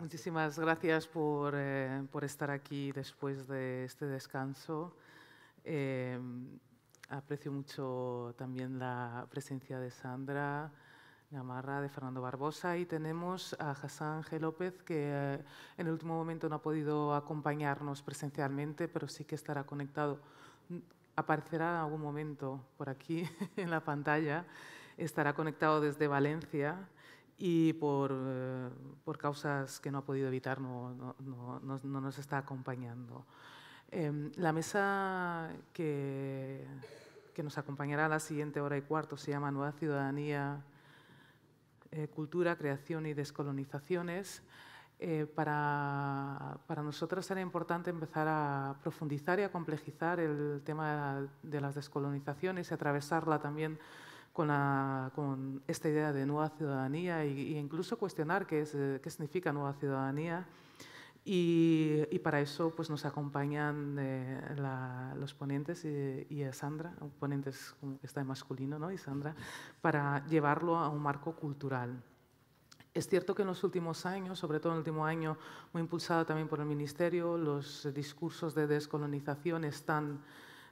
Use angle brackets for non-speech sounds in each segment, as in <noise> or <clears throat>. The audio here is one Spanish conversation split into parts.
Muchísimas gracias eh, por, estar aquí después de este descanso. Eh, aprecio mucho también la presencia de Sandra Gamarra, de Fernando Barbosa y tenemos a Hassan G. López, que eh, en el último momento no ha podido acompañarnos presencialmente, pero sí que estará conectado. Aparecerá en algún momento por aquí <laughs> en la pantalla. Estará conectado desde Valencia y por, eh, por, causas que no ha podido evitar no, no, no, no nos está acompañando. Em, la mesa que, que, nos acompañará a la siguiente hora y cuarto se llama Nueva Ciudadanía, eh, Cultura, Creación y Descolonizaciones. Eh, para, para nosotros era importante empezar a profundizar y a complejizar el tema de las descolonizaciones y atravesarla también con, esta idea de nueva ciudadanía e, incluso cuestionar qué, es, eh, qué significa nueva ciudadanía. Y, para eso pues, nos acompañan eh, los ponentes eh, y, Sandra, ponentes ponente que está en masculino, ¿no? y Sandra, para llevarlo a un marco cultural. Es cierto que en los últimos años, sobre todo en el último año, muy impulsado también por el Ministerio, los discursos de descolonización están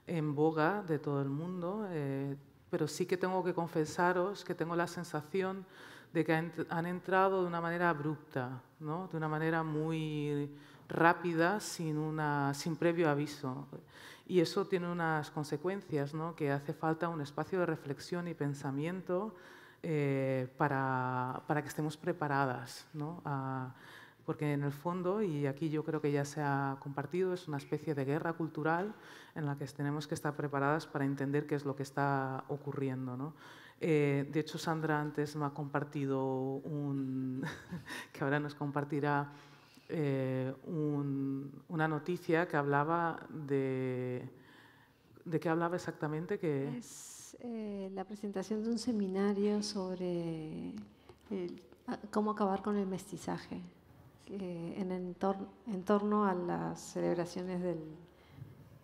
en boga de todo el mundo. Eh, pero sí que tengo que confesaros que tengo la sensación de que han entrado de una manera abrupta, de una manera muy rápida, sin, una, sin previo aviso. Y eso tiene unas consecuencias, que hace falta un espacio de reflexión y pensamiento eh, para, para, que estemos preparadas a, porque en el fondo, y aquí yo creo que ya se ha compartido, es una especie de guerra cultural en la que tenemos que estar preparadas para entender qué es lo que está ocurriendo. Eh, de hecho, Sandra antes me ha compartido <laughs> que ahora nos compartirá eh, una noticia que hablaba de... ¿De qué hablaba exactamente? Que... Es eh, la presentación de un seminario sobre cómo acabar con el mestizaje. Eh, en, torno a las celebraciones del,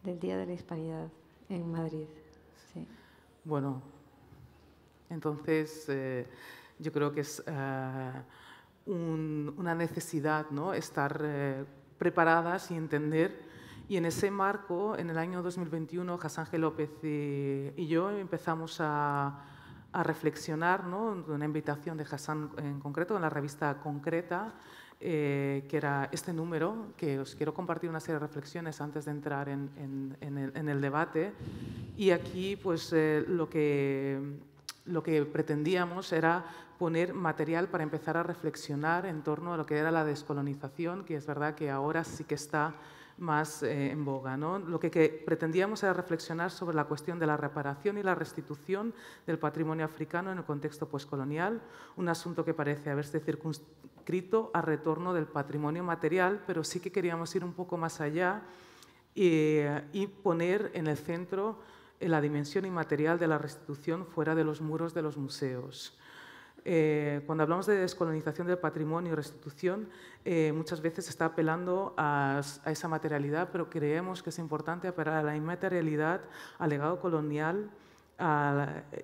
del, Día de la Hispanidad en Madrid. Sí. Bueno, entonces eh, yo creo que es eh, una necesidad ¿no? estar preparadas y entender. Y en ese marco, en el año 2021, Hassan G. López y, yo empezamos a, reflexionar, ¿no? una invitación de Hassan en concreto, en la revista Concreta, eh, que era este número, que os quiero compartir una serie de reflexiones antes de entrar en, el, debate. Y aquí pues, eh, lo, que, lo que pretendíamos era poner material para empezar a reflexionar en torno a lo que era la descolonización, que es verdad que ahora sí que está más eh, en boga. ¿no? Lo que, pretendíamos era reflexionar sobre la cuestión de la reparación y la restitución del patrimonio africano en el contexto poscolonial, un asunto que parece haberse circunscrito al retorno del patrimonio material, pero sí que queríamos ir un poco más allá eh, y poner en el centro eh, la dimensión inmaterial de la restitución fuera de los muros de los museos. Eh, cuando hablamos de descolonización del patrimonio y restitución, eh, muchas veces se está apelando a, esa materialidad, pero creemos que es importante apelar a la inmaterialidad, al legado colonial,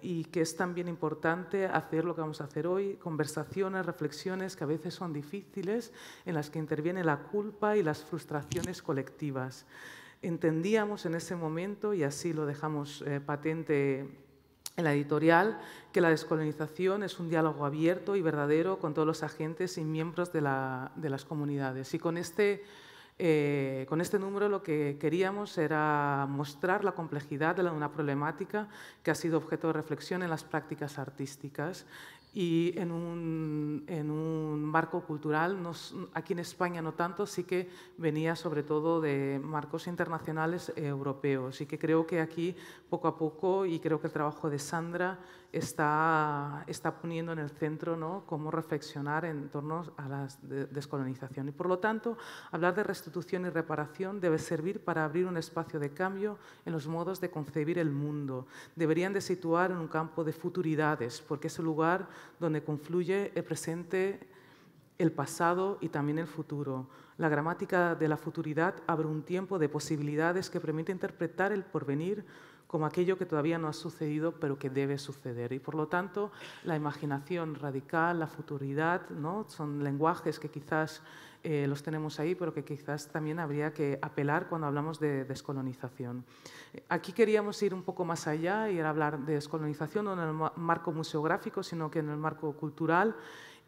y que es también importante hacer lo que vamos a hacer hoy, conversaciones, reflexiones que a veces son difíciles, en las que interviene la culpa y las frustraciones colectivas. Entendíamos en ese momento, y así lo dejamos eh, patente en la editorial que la descolonización es un diálogo abierto y verdadero con todos los agentes y miembros de, las comunidades. Y con este, eh, con este número lo que queríamos era mostrar la complejidad de una problemática que ha sido objeto de reflexión en las prácticas artísticas y en un, en un marco cultural, aquí en España no tanto, sí que venía sobre todo de marcos internacionales europeos. Y que creo que aquí, poco a poco, y creo que el trabajo de Sandra está, poniendo en el centro cómo reflexionar en torno a la descolonización. Y por lo tanto, hablar de restitución y reparación debe servir para abrir un espacio de cambio en los modos de concebir el mundo. Deberían de situar en un campo de futuridades, porque es el lugar donde confluye el presente, el pasado y también el futuro. La gramática de la futuridad abre un tiempo de posibilidades que permite interpretar el porvenir como aquello que todavía no ha sucedido pero que debe suceder. Y por lo tanto, la imaginación radical, la futuridad, ¿no? son lenguajes que quizás eh, los tenemos ahí, pero que quizás también habría que apelar cuando hablamos de descolonización. Aquí queríamos ir un poco más allá y era hablar de descolonización no en el marco museográfico, sino que en el marco cultural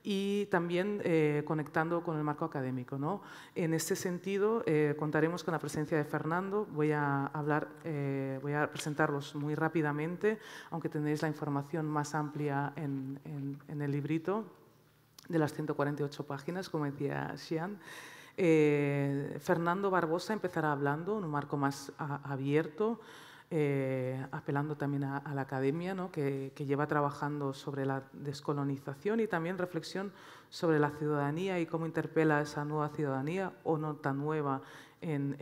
y también eh, conectando con el marco académico. ¿no? En este sentido, eh, contaremos con la presencia de Fernando. Voy a, hablar, eh, voy a presentarlos muy rápidamente, aunque tendréis la información más amplia en, el librito de las 148 páginas, como decía Xian. Fernando Barbosa empezará hablando en un marco más abierto, eh, apelando también a, la academia, ¿no? que, lleva trabajando sobre la descolonización y también reflexión sobre la ciudadanía y cómo interpela esa nueva ciudadanía o no tan nueva en,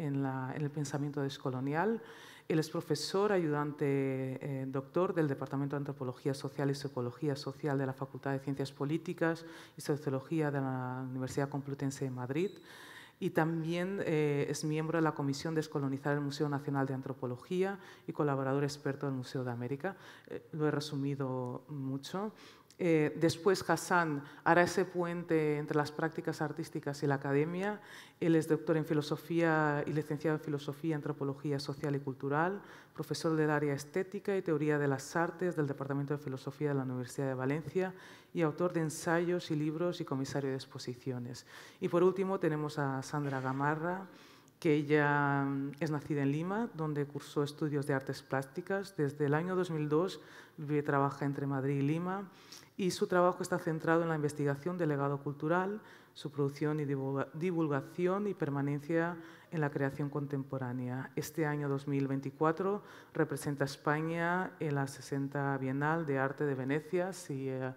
el pensamiento descolonial. Él es profesor, ayudante eh, doctor del Departamento de Antropología Social y Psicología Social de la Facultad de Ciencias Políticas y Sociología de la Universidad Complutense de Madrid y también eh, es miembro de la Comisión Descolonizar el Museo Nacional de Antropología y colaborador experto del Museo de América. Eh, lo he resumido mucho. Eh, después Hassan hará ese puente entre las prácticas artísticas y la academia. Él es doctor en filosofía y licenciado en filosofía, antropología social y cultural, profesor del área estética y teoría de las artes del Departamento de Filosofía de la Universidad de Valencia y autor de ensayos y libros y comisario de exposiciones. Y por último tenemos a Sandra Gamarra que ella mm, es nacida en Lima, donde cursó estudios de artes plásticas. Desde el año 2002 vive trabaja entre Madrid y Lima y su trabajo está centrado en la investigación del legado cultural, su producción y divulgación y permanencia en la creación contemporánea. Este año 2024 representa a España en la 60 Bienal de Arte de Venecia. Si, eh,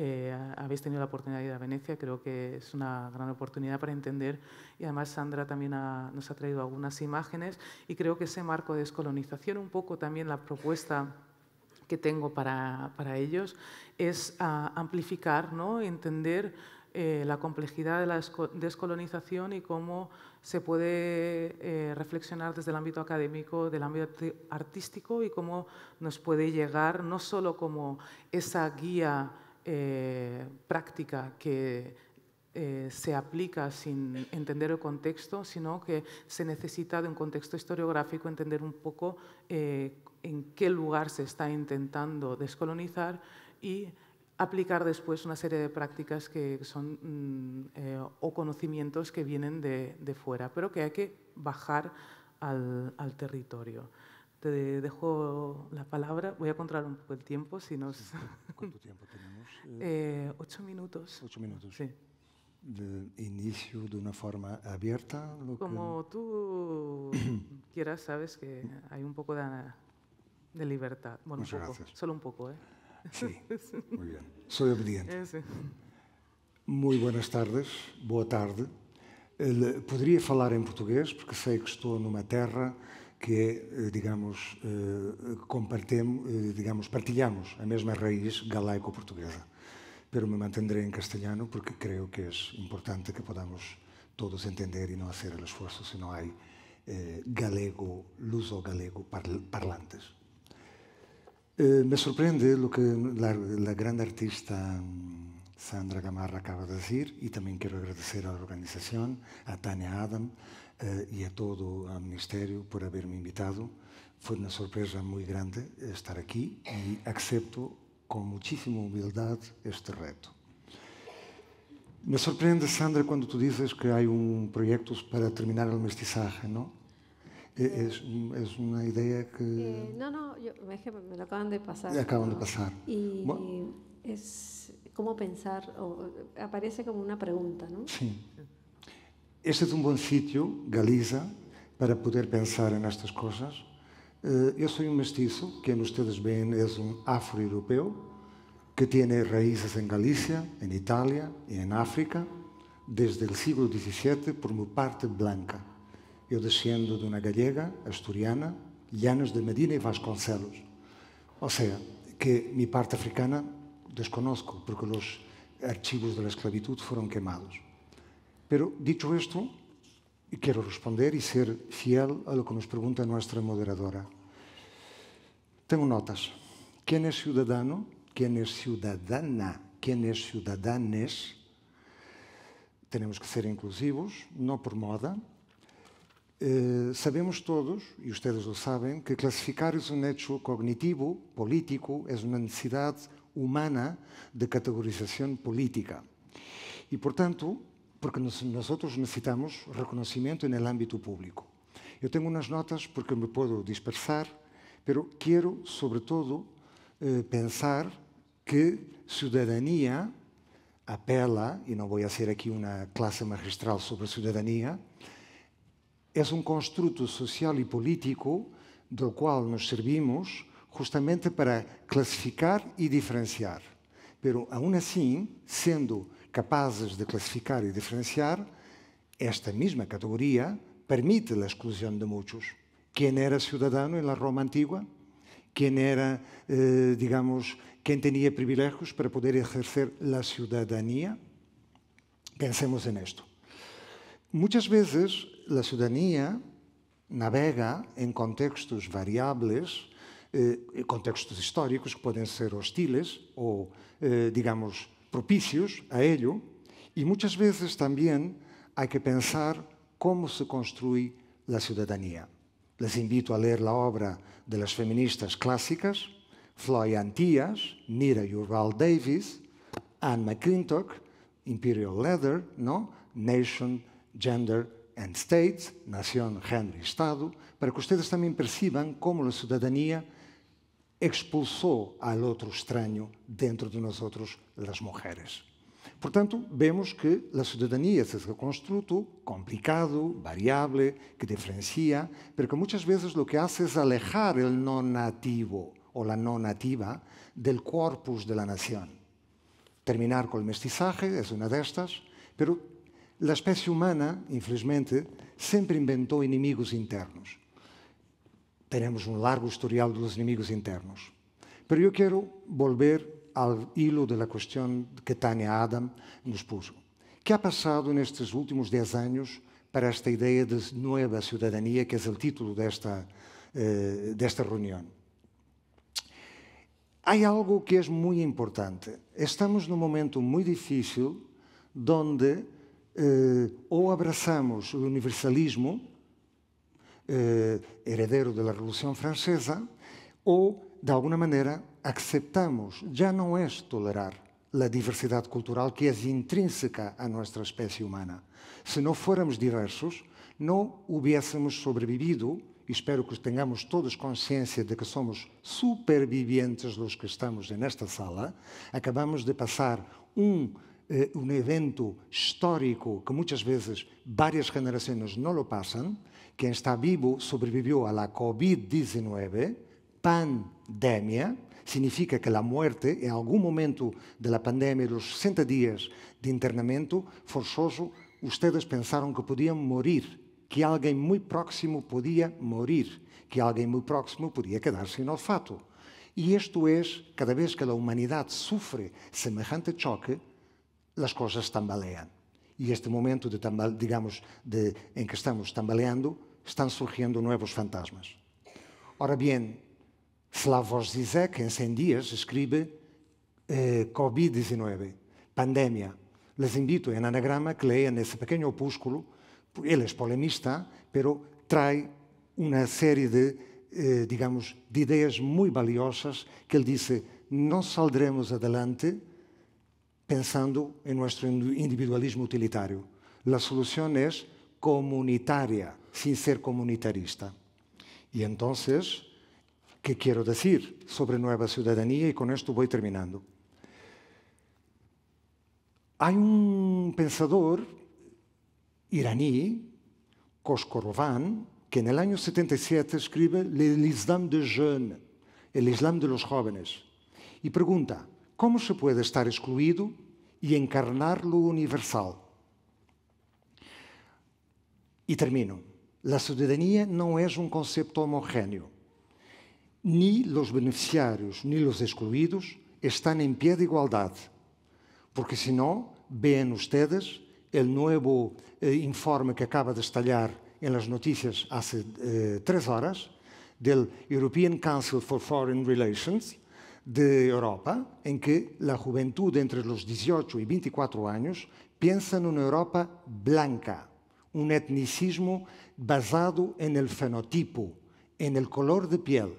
eh, habéis tenido la oportunidad de ir a Venecia, creo que es una gran oportunidad para entender y además Sandra también nos ha traído algunas imágenes y creo que ese marco de descolonización, un poco también la propuesta que tengo para, para ellos, es ah, amplificar, ¿no? entender eh, la complejidad de la descolonización y cómo se puede eh, reflexionar desde el ámbito académico, del ámbito artístico y cómo nos puede llegar no solo como esa guía eh, práctica que eh, se aplica sin entender el contexto, sino que se necesita de un contexto historiográfico entender un poco eh, en qué lugar se está intentando descolonizar y aplicar después una serie de prácticas que son mm, o conocimientos que vienen de, fuera, pero que hay que bajar al territorio. Te dejo la palabra. Voy a controlar un poco el tiempo, si no <laughs> ¿Cuánto tiempo tenemos? Eh, eh, ocho minutos. Ocho minutos. Sí. De inicio de una forma abierta. Como tú <clears throat> quieras, sabes que hay un poco de, de libertad. Bueno, un poco, Solo un poco, ¿eh? Sí, <laughs> muy bien. Soy obediente. Eh, sí. Muy buenas tardes, boa tarde. ¿Podría falar en portugués? porque sé que en una terra que, eh, digamos, eh, compartemos, eh, digamos, partilhamos a mesma raiz galaico-portuguesa. Pero me mantendré en castellano porque creo que é importante que podamos todos entender e non hacer el esfuerzo se non hai eh, galego, luso-galego parlantes. Eh, me sorprende lo que la, la gran artista mm, Sandra Gamarra acaba de decir e tamén quero agradecer a organización, a Tania Adam, Eh, y a todo al Ministerio por haberme invitado. Fue una sorpresa muy grande estar aquí y acepto con muchísima humildad este reto. Me sorprende, Sandra, cuando tú dices que hay un proyecto para terminar el mestizaje, ¿no? E, es, es, una idea que... Eh, no, no, es que me lo acaban de pasar. Me acaban de pasar. Y es cómo pensar, aparece como una pregunta, ¿no? Sí. Este é um bom sítio, Galiza, para poder pensar nestas coisas. Eu sou um mestiço, que vocês veem, é um afro-europeu, que tem raízes em Galícia, em Itália e em África, desde o século XVII, por minha parte branca. Eu descendo de uma gallega, asturiana, Llanos de Medina e Vasconcelos. Ou seja, que minha parte africana desconozco, porque os arquivos da esclavitud foram queimados. Pero dicho esto, quiero responder y ser fiel a lo que nos pregunta nuestra moderadora. Tengo notas. ¿Quién es ciudadano? ¿Quién es ciudadana? ¿Quién es ciudadanes? Tenemos que ser inclusivos, no por moda. Eh, sabemos todos, y ustedes lo saben, que clasificar es un hecho cognitivo, político, es una necesidad humana de categorización política. Y por tanto, porque nós outros necessitamos reconhecimento no âmbito público. Eu tenho umas notas porque me posso dispersar, mas quero, sobretudo, eh, pensar que cidadania apela, e não vou fazer aqui uma classe magistral sobre cidadania, é um construto social e político do qual nos servimos justamente para classificar e diferenciar. Pero, aún assim, sendo capazes de classificar e diferenciar, esta mesma categoria permite a exclusão de muitos. Quem era cidadão na Roma antiga? Quem era, eh, digamos, quem tinha privilegios para poder exercer a cidadania? Pensemos nisto. Muitas vezes, a cidadania navega em contextos variáveis, eh, contextos históricos que podem ser hostiles ou, eh, digamos, propicios a ello y muchas veces también hay que pensar cómo se construye la ciudadanía. Les invito a leer la obra de las feministas clásicas, Floy Antías, Mira Ural Davis, Anne McClintock, Imperial Leather, ¿no? Nation, Gender and State, Nación, Género y Estado, para que ustedes también perciban cómo la ciudadanía expulsó al otro extraño dentro de nosotros, las mujeres. Por tanto, vemos que la ciudadanía es se constructo complicado, variable, que diferencia, pero que muchas veces lo que hace es alejar el no nativo o la no nativa del corpus de la nación. Terminar con el mestizaje es una de estas, pero la especie humana, infelizmente, siempre inventó enemigos internos. tenemos un largo historial de los enemigos internos. Pero yo quiero volver al hilo de la cuestión que Tania Adam nos puso. ¿Qué ha pasado nestes últimos 10 anos para esta ideia de nova cidadania, que é o título desta, eh, desta reunião? Há algo que é muito importante. Estamos num momento muito difícil, onde eh, ou abraçamos o universalismo, eh, heredero de la Revolución Francesa, o, de alguna manera, acceptamos, ya no es tolerar la diversidad cultural que es intrínseca a nuestra especie humana. Si no fuéramos diversos, no hubiésemos sobrevivido, y espero que tengamos todos conciencia de que somos supervivientes los que estamos en esta sala, acabamos de pasar un eh, um evento histórico que muitas vezes várias generaciones não lo passam, quem está vivo sobreviveu à Covid-19, pandemia, significa que a morte, em algum momento da pandemia, dos 60 dias de internamento forçoso, vocês pensaram que podiam morrer, que alguém muito próximo podia morrer, que alguém muito próximo podia quedar sem olfato. E isto é, cada vez que a humanidade sofre semelhante choque, as coisas tambaleam. E este momento, de, digamos, de, em que estamos tambaleando, están surgiendo nuevos fantasmas. Ahora bien, Slavoj Zizek en 100 días escribe eh, COVID-19, pandemia. Les invito en anagrama que lean ese pequeño opúsculo. Él es polemista, pero trae una serie de, eh, digamos, de ideas muy valiosas que él dice, no saldremos adelante pensando en nuestro individualismo utilitario. La solución es comunitaria, sin ser comunitarista. Y entonces, ¿qué quiero decir sobre nueva ciudadanía? Y con esto voy terminando. Hay un pensador iraní, Koshkorovan, que en el año 77 escribe El Islam de el Islam de los jóvenes, y pregunta, ¿cómo se puede estar excluido y encarnar lo universal? E termino. La cidadania não é um conceito homogéneo. Ni os beneficiários, ni os excluídos estão em pé de igualdade. Porque senão, veem ustedes o novo eh, informe que acaba de estalhar em las notícias há eh, horas del European Council for Foreign Relations de Europa, em que a juventude entre os 18 e 24 anos pensa numa Europa blanca. un etnicismo basado en el fenotipo, en el color de piel.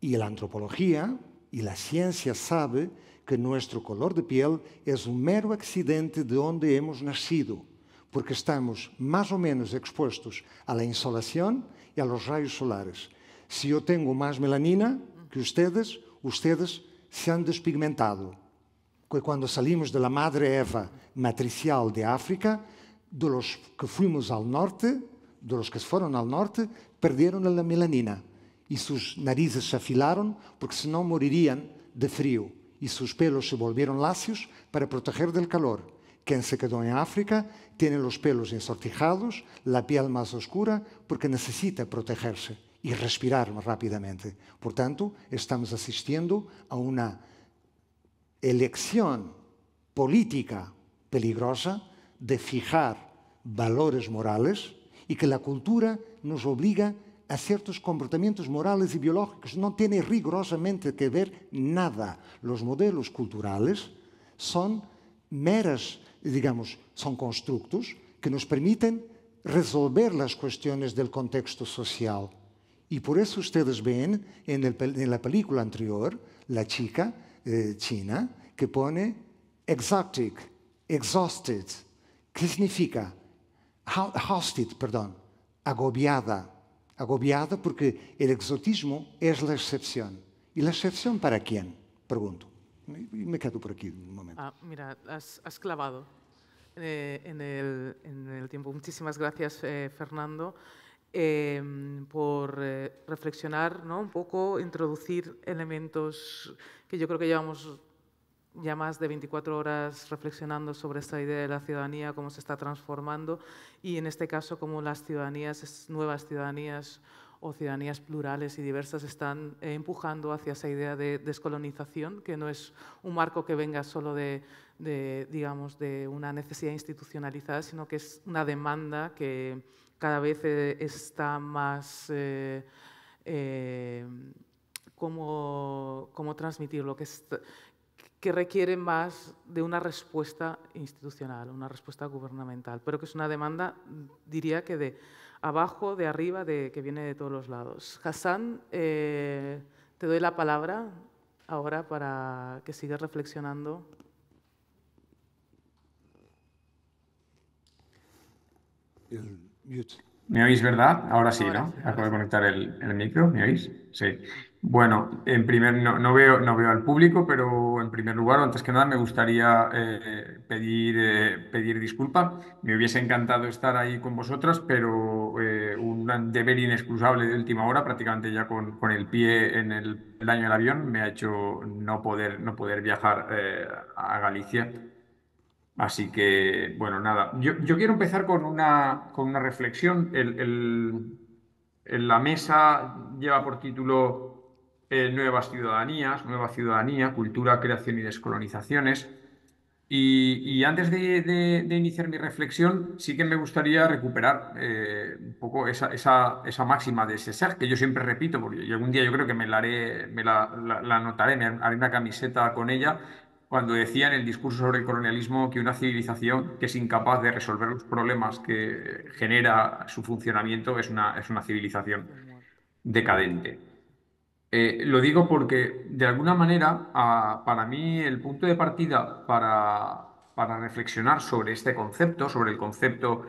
Y la antropología y la ciencia sabe que nuestro color de piel es un mero accidente de donde hemos nacido, porque estamos más o menos expuestos a la insolación y a los rayos solares. Si yo tengo más melanina que ustedes, ustedes se han despigmentado. Cuando salimos de la madre Eva matricial de África, de los que fuimos ao norte, de los que se foram ao norte, perderam a melanina. E seus narizes se afilaram, porque senão morreriam de frio. E seus pelos se volveram lácios para proteger del calor. Quem se quedou em África tem os pelos ensortijados, a pele mais oscura, porque necessita proteger-se e respirar mais rapidamente. Portanto, estamos assistindo a uma eleição política peligrosa de fijar valores morales y que la cultura nos obliga a ciertos comportamientos morales y biológicos. No tiene rigurosamente que ver nada. Los modelos culturales son meras, digamos, son constructos que nos permiten resolver las cuestiones del contexto social. Y por eso ustedes ven en, la película anterior la chica eh, china que pone exotic, exhausted, ¿Qué significa? Hosted, perdón, agobiada. Agobiada porque el exotismo es la excepción. ¿Y la excepción para quién? Pregunto. Y me quedo por aquí un momento. Ah, mira, has, clavado eh, en, el, tiempo. Muchísimas gracias, eh, Fernando. Em, por eh, reflexionar ¿no? un poco, introducir elementos que yo creo que llevamos ya más de 24 horas reflexionando sobre esta idea de la ciudadanía, cómo se está transformando y en este caso cómo las ciudadanías, nuevas ciudadanías o ciudadanías plurales y diversas están eh, empujando hacia esa idea de descolonización, que no es un marco que venga solo de, digamos, de una necesidad institucionalizada, sino que es una demanda que cada vez eh, está más... Eh, eh cómo, cómo lo que es, que requiere más de una respuesta institucional, una respuesta gubernamental, pero que es una demanda, diría que de abajo, de arriba, de, que viene de todos los lados. Hassan, eh, te doy la palabra ahora para que sigas reflexionando. El mute. ¿Me oís, verdad? Ahora sí, ¿no? Acabo de conectar el, el micro, ¿me oís? Sí. Bueno, en primer no, no, veo, no veo al público, pero en primer lugar, antes que nada, me gustaría eh, pedir, eh, pedir disculpa. Me hubiese encantado estar ahí con vosotras, pero eh, un deber inexcusable de última hora, prácticamente ya con, el pie en el, el, año del avión, me ha hecho no poder, no poder viajar a Galicia Así que, bueno, nada. Yo, quiero empezar con una, con una reflexión. El, la mesa lleva por título eh, Nuevas Ciudadanías, Nueva Ciudadanía, Cultura, Creación y Descolonizaciones. Y, antes de, de, iniciar mi reflexión, sí que me gustaría recuperar eh, un poco esa, esa, máxima de César, que yo siempre repito, porque algún día yo creo que me la, haré, la, la anotaré, me haré una camiseta con ella, cuando decía en el discurso sobre el colonialismo que una civilización que es incapaz de resolver los problemas que genera su funcionamiento es una, civilización decadente. Eh, lo digo porque, de alguna manera, para mí el punto de partida para, reflexionar sobre este concepto, sobre el concepto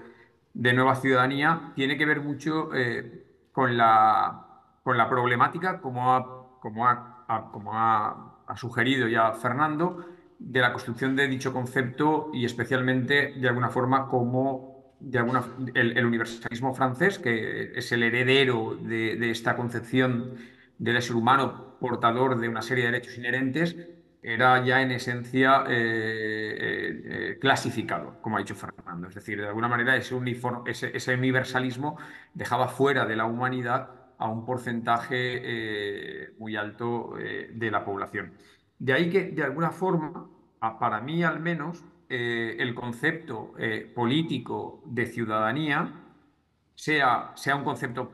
de nueva ciudadanía, tiene que ver mucho eh, con, la, problemática, como ha, como como ha sugerido ya Fernando, de la construcción de dicho concepto y especialmente, de alguna forma, como de el, universalismo francés, que es el heredero de, de, esta concepción del ser humano portador de una serie de derechos inherentes, era ya en esencia eh, eh, eh, clasificado, como ha dicho Fernando. Es decir, de alguna manera ese, ese, ese universalismo dejaba fuera de la humanidad a un porcentaje muy alto de la población. De ahí que, de alguna forma, para mí al menos, eh, el concepto eh, político de ciudadanía sea, sea un concepto,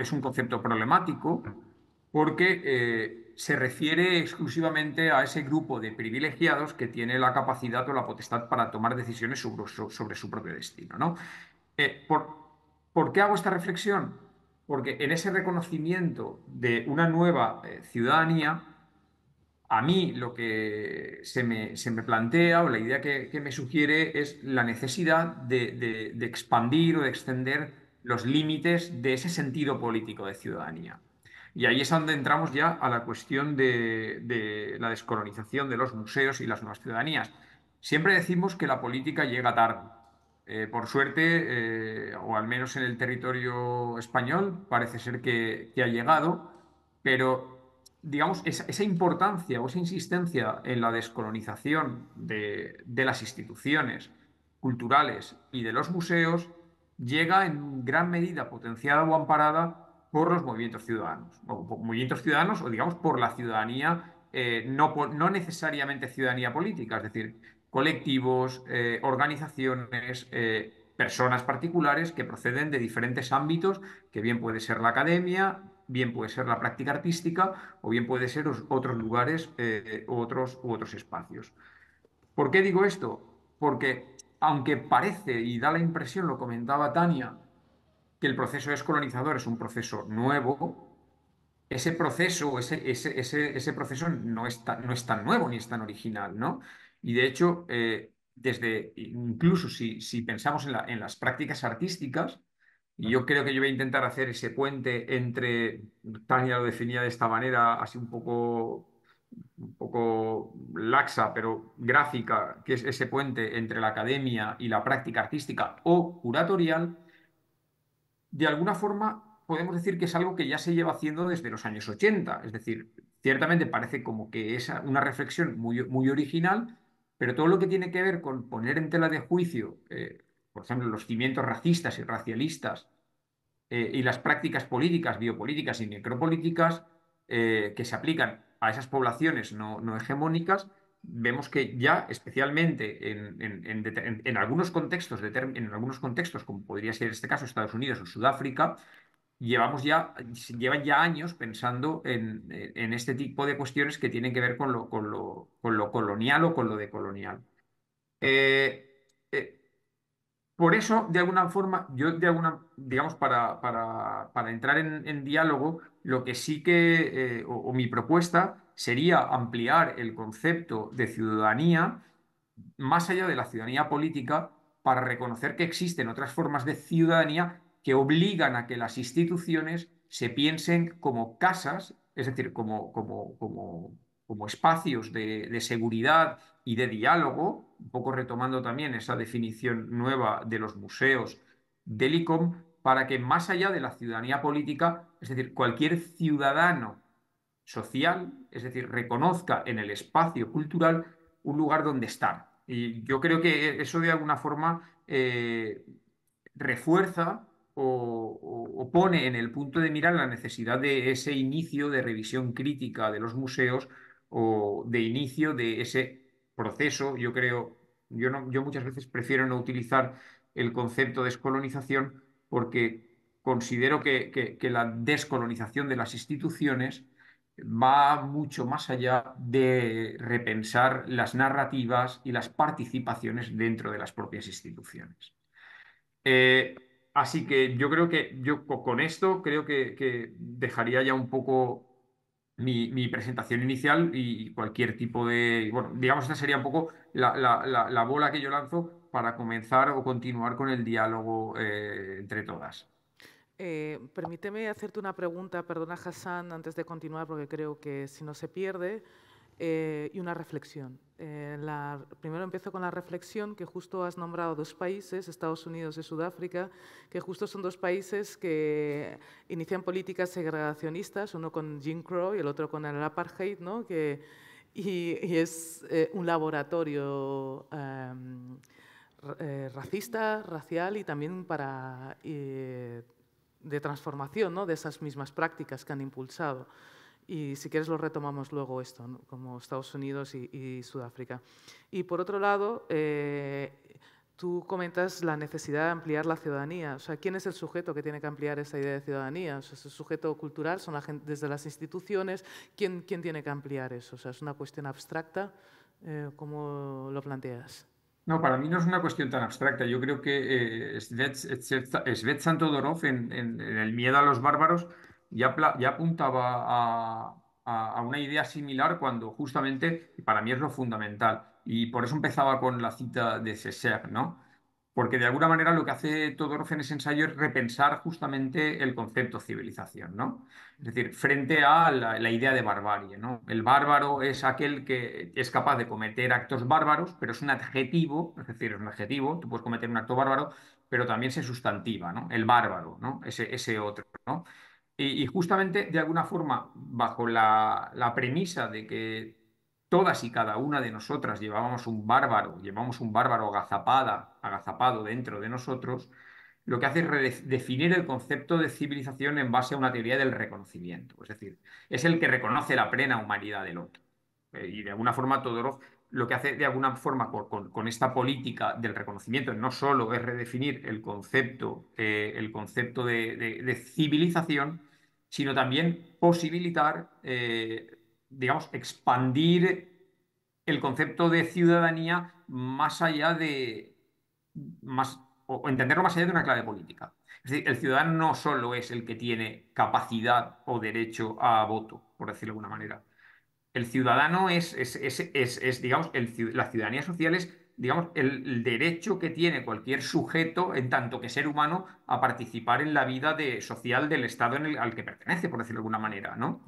es un concepto problemático porque eh, se refiere exclusivamente a ese grupo de privilegiados que tiene la capacidad o la potestad para tomar decisiones sobre, su propio destino. ¿no? ¿Por qué hago esta reflexión? Porque en ese reconocimiento de una nueva ciudadanía, a mí lo que se me, plantea o la idea que, me sugiere es la necesidad de, expandir o de extender los límites de ese sentido político de ciudadanía. Y ahí es donde entramos ya a la cuestión de, la descolonización de los museos y las nuevas ciudadanías. Siempre decimos que la política llega tarde. Eh, por suerte, eh, o al menos en el territorio español, parece ser que, que ha llegado, pero digamos, esa, importancia o esa insistencia en la descolonización de, las instituciones culturales y de los museos llega en gran medida potenciada o amparada por los movimientos ciudadanos, o movimientos ciudadanos, o digamos, por la ciudadanía, eh, no, necesariamente ciudadanía política, es decir, colectivos, eh, organizaciones, eh, personas particulares que proceden de diferentes ámbitos, que bien puede ser la academia, bien puede ser la práctica artística o bien puede ser otros lugares eh, u otros, otros espacios. ¿Por qué digo esto? Porque aunque parece y da la impresión, lo comentaba Tania, que el proceso descolonizador es un proceso nuevo, ese proceso, ese, proceso no es, tan, no es tan nuevo ni es tan original, ¿no? Y de hecho, eh, desde, incluso si, si pensamos en las prácticas artísticas, y yo creo que yo voy a intentar hacer ese puente entre, Tania lo definía de esta manera, así un poco, un poco laxa, pero gráfica, que es ese puente entre la academia y la práctica artística o curatorial, de alguna forma podemos decir que es algo que ya se lleva haciendo desde los años 80. Es decir, ciertamente parece como que es una reflexión muy, muy original, pero todo lo que tiene que ver con poner en tela de juicio... Eh, por ejemplo, los cimientos racistas y racialistas eh, y las prácticas políticas, biopolíticas y necropolíticas eh, que se aplican a esas poblaciones no, hegemónicas, vemos que ya especialmente en, algunos contextos, en algunos contextos, como podría ser en este caso Estados Unidos o Sudáfrica, llevamos ya, llevan ya años pensando en, este tipo de cuestiones que tienen que ver con lo, con lo, con lo colonial o con lo decolonial. Eh, por eso, de alguna forma, yo digamos, para, entrar en, diálogo, lo que sí que, eh, o, mi propuesta sería ampliar el concepto de ciudadanía más allá de la ciudadanía política para reconocer que existen otras formas de ciudadanía que obligan a que las instituciones se piensen como casas, es decir, como, espacios de seguridad y de diálogo, un poco retomando también esa definición nueva de los museos del ICOM, para que más allá de la ciudadanía política, es decir, cualquier ciudadano social, es decir, reconozca en el espacio cultural un lugar donde estar. Y yo creo que eso de alguna forma eh, refuerza o, o, pone en el punto de mirar la necesidad de ese inicio de revisión crítica de los museos o de inicio de ese proceso, yo creo, yo, no, yo muchas veces prefiero no utilizar el concepto de descolonización porque considero que, que, la descolonización de las instituciones va mucho más allá de repensar las narrativas y las participaciones dentro de las propias instituciones. Eh, así que yo creo que yo con esto creo que, que dejaría ya un poco mi, presentación inicial y cualquier tipo de, bueno, digamos, esta sería un poco la, bola que yo lanzo para comenzar o continuar con el diálogo eh, entre todas. Eh, permíteme hacerte una pregunta, perdona Hassan, antes de continuar, porque creo que si no se pierde, eh, y una reflexión. Eh, primero empiezo con la reflexión que justo has nombrado dos países, Estados Unidos y Sudáfrica, que justo son dos países que inician políticas segregacionistas, uno con Jim Crow y el otro con el apartheid, ¿no? y, es eh, un laboratorio em, eh, racista, racial y también para, de transformación ¿no? de esas mismas prácticas que han impulsado. Y si quieres lo retomamos luego esto, como Estados Unidos y, Sudáfrica. Y por otro lado, tú comentas la necesidad de ampliar la ciudadanía. O sea, ¿quién es el sujeto que tiene que ampliar esa idea de ciudadanía? ¿Es el sujeto cultural? ¿Son gente, desde las instituciones? ¿Quién, ¿Quién, tiene que ampliar eso? O sea, ¿es una cuestión abstracta? Eh, ¿Cómo lo planteas? No, para mí no es una cuestión tan abstracta. Yo creo que eh, Svet, Santodorov en El miedo a los bárbaros ya, apuntaba a, una idea similar cuando justamente, para mí es lo fundamental, y por eso empezaba con la cita de César, ¿no? Porque de alguna manera lo que hace todo Todorov en ese ensayo es repensar justamente el concepto civilización, ¿no? Es decir, frente a la, idea de barbarie, ¿no? El bárbaro es aquel que es capaz de cometer actos bárbaros, pero es un adjetivo, es decir, es un adjetivo, tú puedes cometer un acto bárbaro, pero también se sustantiva, ¿no? El bárbaro, ¿no? Ese, ese otro, ¿no? Y, justamente, de alguna forma, bajo la, premisa de que todas y cada una de nosotras llevábamos un bárbaro, llevamos un bárbaro agazapada, agazapado dentro de nosotros, lo que hace es redefinir el concepto de civilización en base a una teoría del reconocimiento. Es decir, es el que reconoce la plena humanidad del otro. Eh, y de alguna forma Todorov lo que hace de alguna forma con, esta política del reconocimiento no solo es redefinir el concepto, eh, el concepto de civilización, sino también posibilitar, eh, digamos, expandir el concepto de ciudadanía más allá de, más, o entenderlo más allá de una clave política. Es decir, el ciudadano no solo es el que tiene capacidad o derecho a voto, por decirlo de alguna manera. El ciudadano es, es, es, es digamos, la ciudadanía social es digamos, el, derecho que tiene cualquier sujeto, en tanto que ser humano, a participar en la vida social del Estado al que pertenece, por decirlo de alguna manera, ¿no?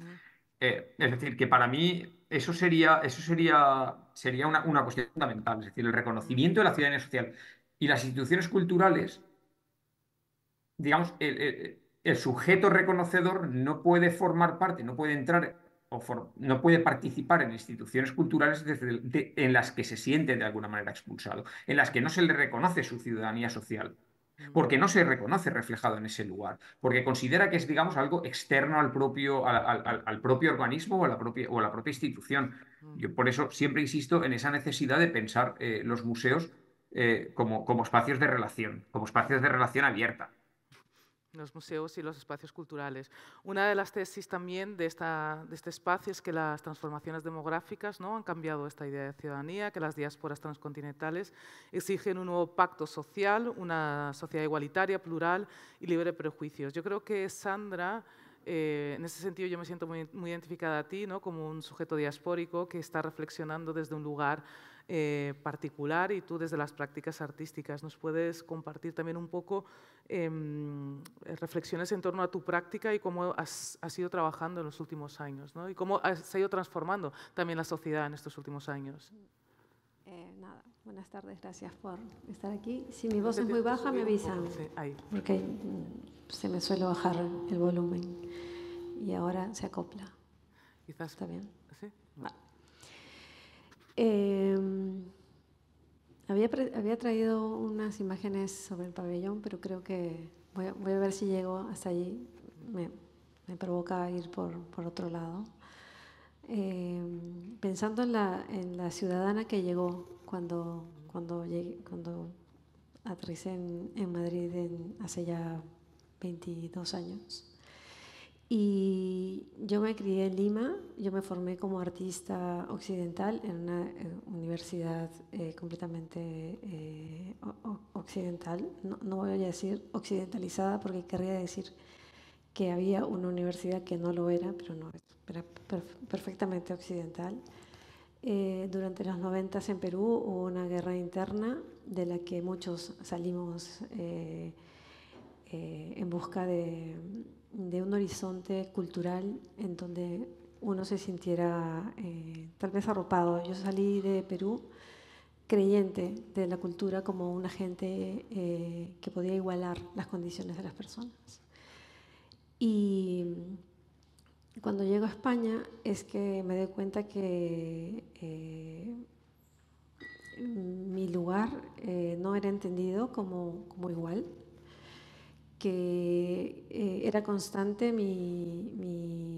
Eh, es decir, que para mí eso sería, eso sería, sería una, cuestión fundamental, es decir, el reconocimiento de la ciudadanía social. Y las instituciones culturales, digamos, el, el, sujeto reconocedor no puede formar parte, no puede entrar o no puede participar en instituciones culturales en las que se siente de alguna manera expulsado, en las que no se le reconoce su ciudadanía social, mm. porque no se reconoce reflejado en ese lugar, porque considera que es, digamos, algo externo al propio, al, propio organismo o a, la propia, o la propia institución. Mm. Yo por eso siempre insisto en esa necesidad de pensar eh, los museos eh, como espacios de relación, como espacios de relación abierta los museos y los espacios culturales. Una de las tesis también de, esta, de este espacio es que las transformaciones demográficas ¿no? han cambiado esta idea de ciudadanía, que las diásporas transcontinentales exigen un nuevo pacto social, una sociedad igualitaria, plural y libre de prejuicios. Yo creo que Sandra... Eh, en ese sentido yo me siento muy, identificada a ti, ¿no? como un sujeto diaspórico que está reflexionando desde un lugar eh, particular y tú desde las prácticas artísticas. ¿Nos puedes compartir también un poco em, eh, reflexiones en torno a tu práctica y cómo has, ido trabajando en los últimos años y cómo has, se ha ido transformando también la sociedad en estos últimos años? Eh, nada, buenas tardes, gracias por estar aquí. Si mi voz es muy baja, me avisan, porque mm, se me suele bajar el volumen y ahora se acopla. Quizás. ¿Está bien? Sí. Ah, Em, había, traído unas imágenes sobre el pabellón, pero creo que voy, a, ver si llego hasta allí. Me, me provoca ir por, otro lado. Em, pensando en la, ciudadana que llegó cuando, cuando, llegué, aterricé en, Madrid hace ya 22 años. Y yo me crié en Lima, yo me formé como artista occidental en una universidad eh, completamente eh, occidental, no, voy a decir occidentalizada porque querría decir que había una universidad que no lo era, pero no, era perfectamente occidental. Eh, durante los 90 en Perú hubo una guerra interna de la que muchos salimos en busca de de un horizonte cultural en donde uno se sintiera eh, tal vez arropado. Yo salí de Perú creyente de la cultura como un agente eh, que podía igualar las condiciones de las personas. Y cuando llego a España es que me doy cuenta que eh, mi lugar no era entendido como igual, que eh, era constante mi,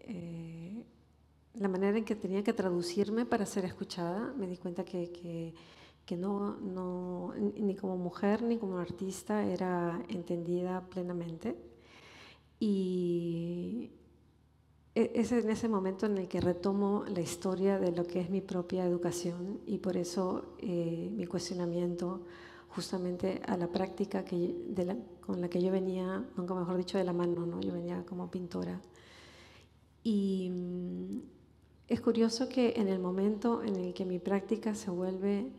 eh, la manera en que tenía que traducirme para ser escuchada. Me di cuenta que, que, no, no, ni como mujer ni como artista era entendida plenamente. Y e, es en ese momento en el que retomo la historia de lo que es mi propia educación y por eso eh, mi cuestionamiento justamente a la práctica con la que yo venía, aunque mejor dicho, de la mano, ¿no? yo venía como pintora. Y mm, es curioso que en el momento en el que mi práctica se vuelve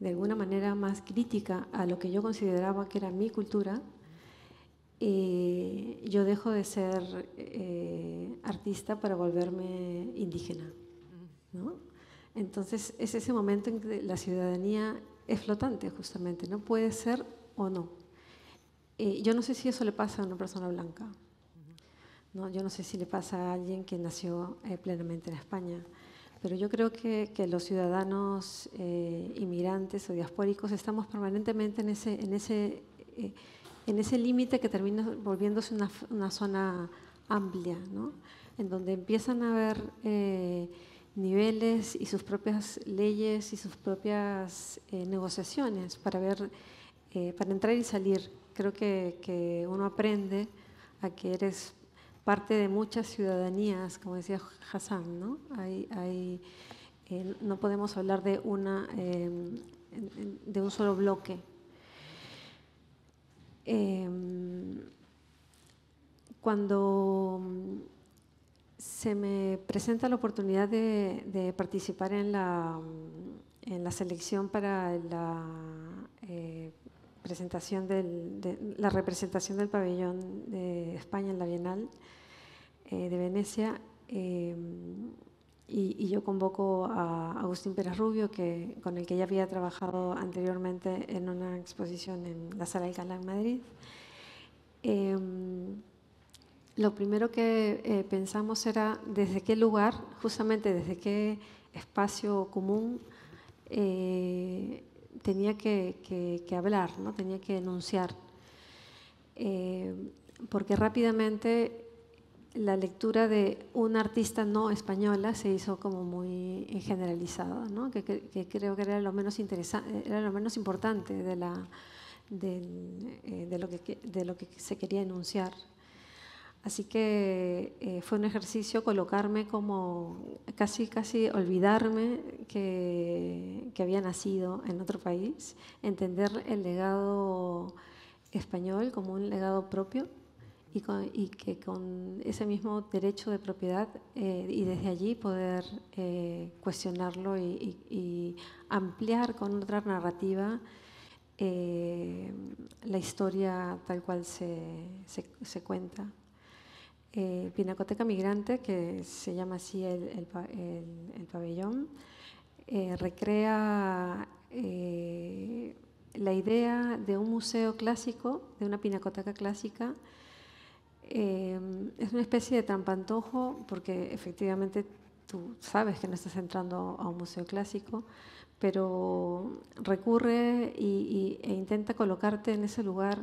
de alguna manera más crítica a lo que yo consideraba que era mi cultura, eh, yo dejo de ser eh, artista para volverme indígena. Entonces es ese momento en que la ciudadanía es flotante justamente, ¿no? Puede ser o no. Eh, yo no sé si eso le pasa a una persona blanca. ¿no? Yo no sé si le pasa a alguien que nació eh, plenamente en España. Pero yo creo que, los ciudadanos eh, inmigrantes o diaspóricos estamos permanentemente en ese, en ese, ese límite que termina volviéndose una, zona amplia, ¿no? en donde empiezan a haber niveles y sus propias leyes y sus propias eh, negociaciones para ver, eh, para entrar y salir. Creo que, uno aprende a que eres parte de muchas ciudadanías, como decía Hassan, ¿no? Hay, eh, no podemos hablar de, una, em, de un solo bloque. Em, cuando se me presenta la oportunidad de, participar mm, en la, selección para la eh, presentación del, de, la representación del pabellón de España en la Bienal eh, de Venecia. Eh, y, yo convoco a Agustín Pérez Rubio, que, con el que ya había trabajado anteriormente en una exposición en la Sala Alcalá en Madrid lo primero que eh, pensamos era desde qué lugar, justamente desde qué espacio común eh, tenía que, hablar, ¿no? tenía que enunciar. Eh, porque rápidamente la lectura de una artista no española se hizo como muy generalizada, ¿no? que, creo que era lo menos, era lo menos importante de lo que se quería enunciar. Así que eh, fue un ejercicio colocarme como casi, casi olvidarme que, había nacido en otro país, entender el legado español como un legado propio y, que con ese mismo derecho de propiedad eh, y desde allí poder eh, cuestionarlo y, ampliar con otra narrativa la historia tal cual se cuenta. Eh, pinacoteca Migrante, que se llama así el, pabellón, eh, recrea eh, la idea de un museo clásico, de una pinacoteca clásica. es una especie de trampantojo porque efectivamente tú sabes que no estás entrando a un museo clásico, pero recurre e intenta colocarte en ese lugar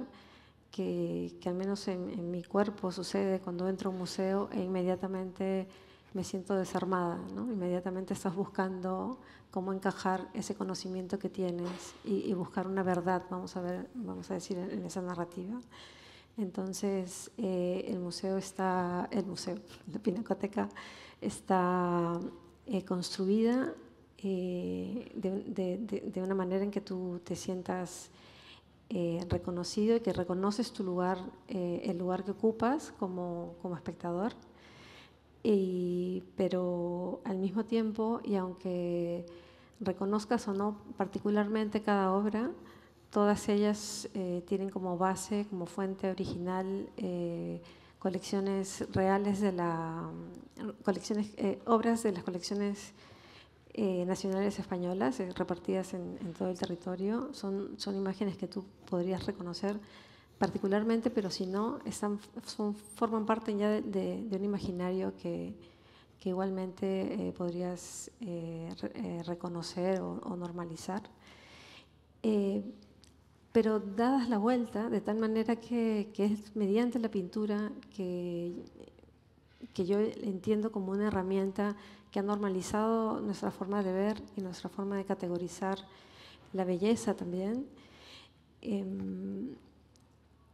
que, al menos en, mi cuerpo sucede cuando entro a un museo e inmediatamente me siento desarmada, ¿no? inmediatamente estás buscando cómo encajar ese conocimiento que tienes y, buscar una verdad, vamos a, ver, vamos a decir, en, esa narrativa. Entonces, eh, el museo está, el museo, <laughs> la pinacoteca está eh, construida eh, de, de, una manera en que tú te sientas eh, reconocido y que reconoces tu lugar, eh, el lugar que ocupas como, como espectador. pero al mismo tiempo, y aunque reconozcas o no particularmente cada obra, todas ellas eh, tienen como base, como fuente original, colecciones reales de la colecciones, obras de las colecciones eh, nacionales españolas eh, repartidas en, todo el territorio. Son, son imágenes que tú podrías reconocer particularmente, pero si no, están, forman parte ya de, un imaginario que, que igualmente eh, podrías reconocer o, normalizar. pero dadas la vuelta, de tal manera que, es mediante la pintura que, que yo entiendo como una herramienta que ha normalizado nuestra forma de ver y nuestra forma de categorizar la belleza también, em,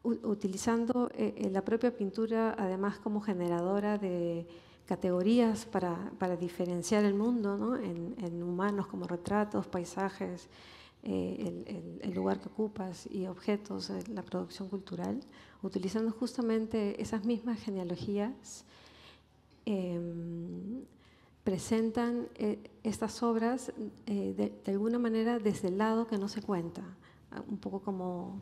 utilizando eh, eh, la propia pintura además como generadora de categorías para, diferenciar el mundo ¿no? en, humanos como retratos, paisajes, eh, el, lugar que ocupas y objetos, la producción cultural, utilizando justamente esas mismas genealogías em, presentan eh, estas obras eh, de, alguna manera desde el lado que no se cuenta, ah, un poco como,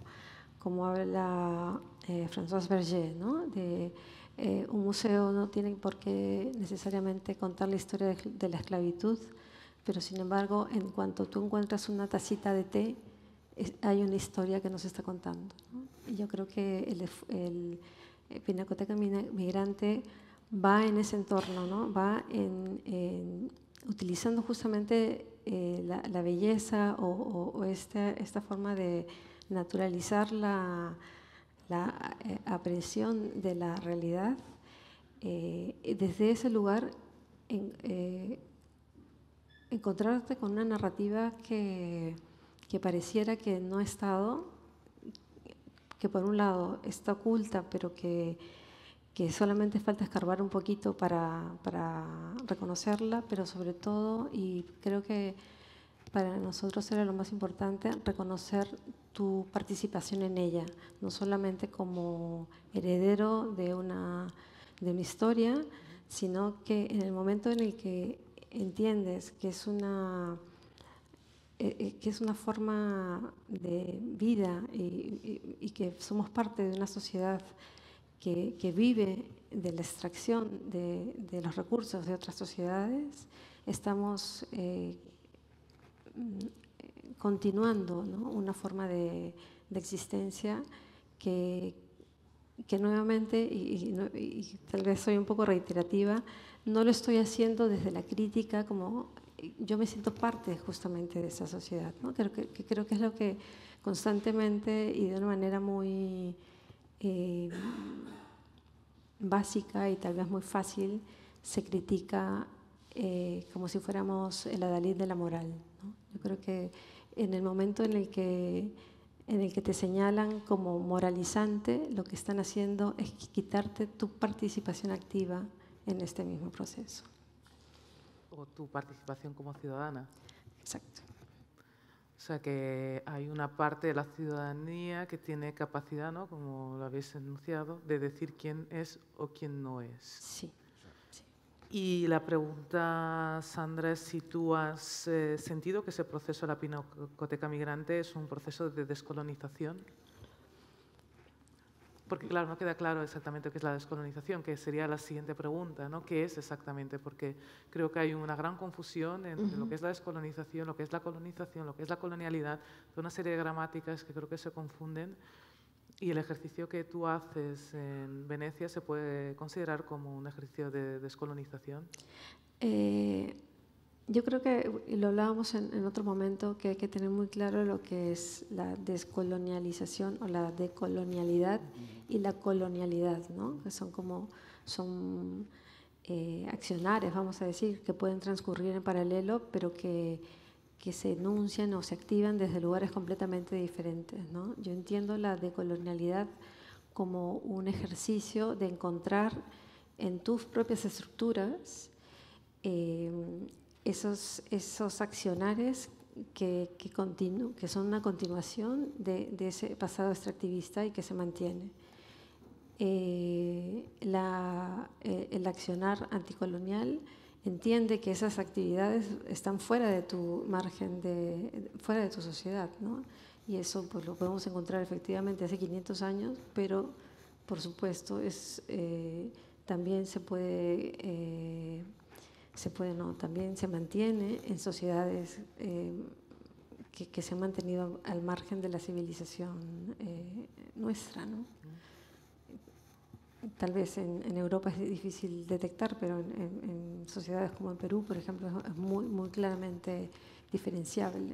como habla eh, François Berger, ¿no? de eh, un museo no tiene por qué necesariamente contar la historia de, la esclavitud, pero sin embargo, en cuanto tú encuentras una tacita de té, hay una historia que nos está contando. Y yo creo que el, el Pinacoteca Migrante va en ese entorno, ¿no? va en, utilizando justamente eh, la, belleza o, esta, forma de naturalizar la, la eh, aprensión de la realidad, eh, desde ese lugar encontrarte con una narrativa que, que pareciera que no ha estado, que por un lado está oculta, pero que que solamente falta escarbar un poquito para, reconocerla, pero sobre todo, y creo que para nosotros era lo más importante, reconocer tu participación en ella, no solamente como heredero de una, de historia, sino que en el momento en el que entiendes que es una, eh, eh, que es una forma de vida y que somos parte de una sociedad que, vive de la extracción de, los recursos de otras sociedades, estamos eh, continuando una forma de, existencia que, que nuevamente, y, tal vez soy un poco reiterativa, no lo estoy haciendo desde la crítica, como yo me siento parte justamente de esa sociedad, ¿no? creo que creo que es lo que constantemente y de una manera muy eh, básica y tal vez muy fácil se critica eh, como si fuéramos el adalid de la moral. Yo creo que en el momento en el que en el que te señalan como moralizante, lo que están haciendo es quitarte tu participación activa en este mismo proceso. O tu participación como ciudadana. Exacto. O sea que hay una parte de la ciudadanía que tiene capacidad, ¿no? como lo habéis enunciado, de decir quién es o quién no es. Sí. Y la pregunta, Sandra, es si tú has eh, sentido que ese proceso de la pinacoteca migrante es un proceso de descolonización. Porque, claro, no queda claro exactamente qué es la descolonización, que sería la siguiente pregunta, ¿no? ¿Qué es exactamente? Porque creo que hay una gran confusión entre lo que es la descolonización, lo que es la colonización, lo que es la colonialidad, una serie de gramáticas que creo que se confunden. Y el ejercicio que tú haces en Venecia se puede considerar como un ejercicio de descolonización. Eh, yo creo que, lo hablábamos en, otro momento, que hay que tener muy claro lo que es la descolonialización o la decolonialidad y la colonialidad, ¿no? que son como son eh, accionarios, vamos a decir, que pueden transcurrir en paralelo, pero que, que se enuncian o se activan desde lugares completamente diferentes. ¿no? Yo entiendo la decolonialidad como un ejercicio de encontrar en tus propias estructuras eh, esos, esos accionares que, que, que son una continuación de, de, ese pasado extractivista y que se mantiene. Eh, la, eh, el accionar anticolonial entiende que esas actividades están fuera de tu margen, de, fuera de tu sociedad, ¿no? Y eso pues lo podemos encontrar efectivamente hace 500 años, pero por supuesto es, eh, también se puede se puede, no, también se mantiene en sociedades eh, que, se han mantenido al margen de la civilización eh, nuestra, Tal vez en, Europa es difícil detectar, pero en, sociedades como en Perú, por ejemplo, es muy, claramente diferenciable,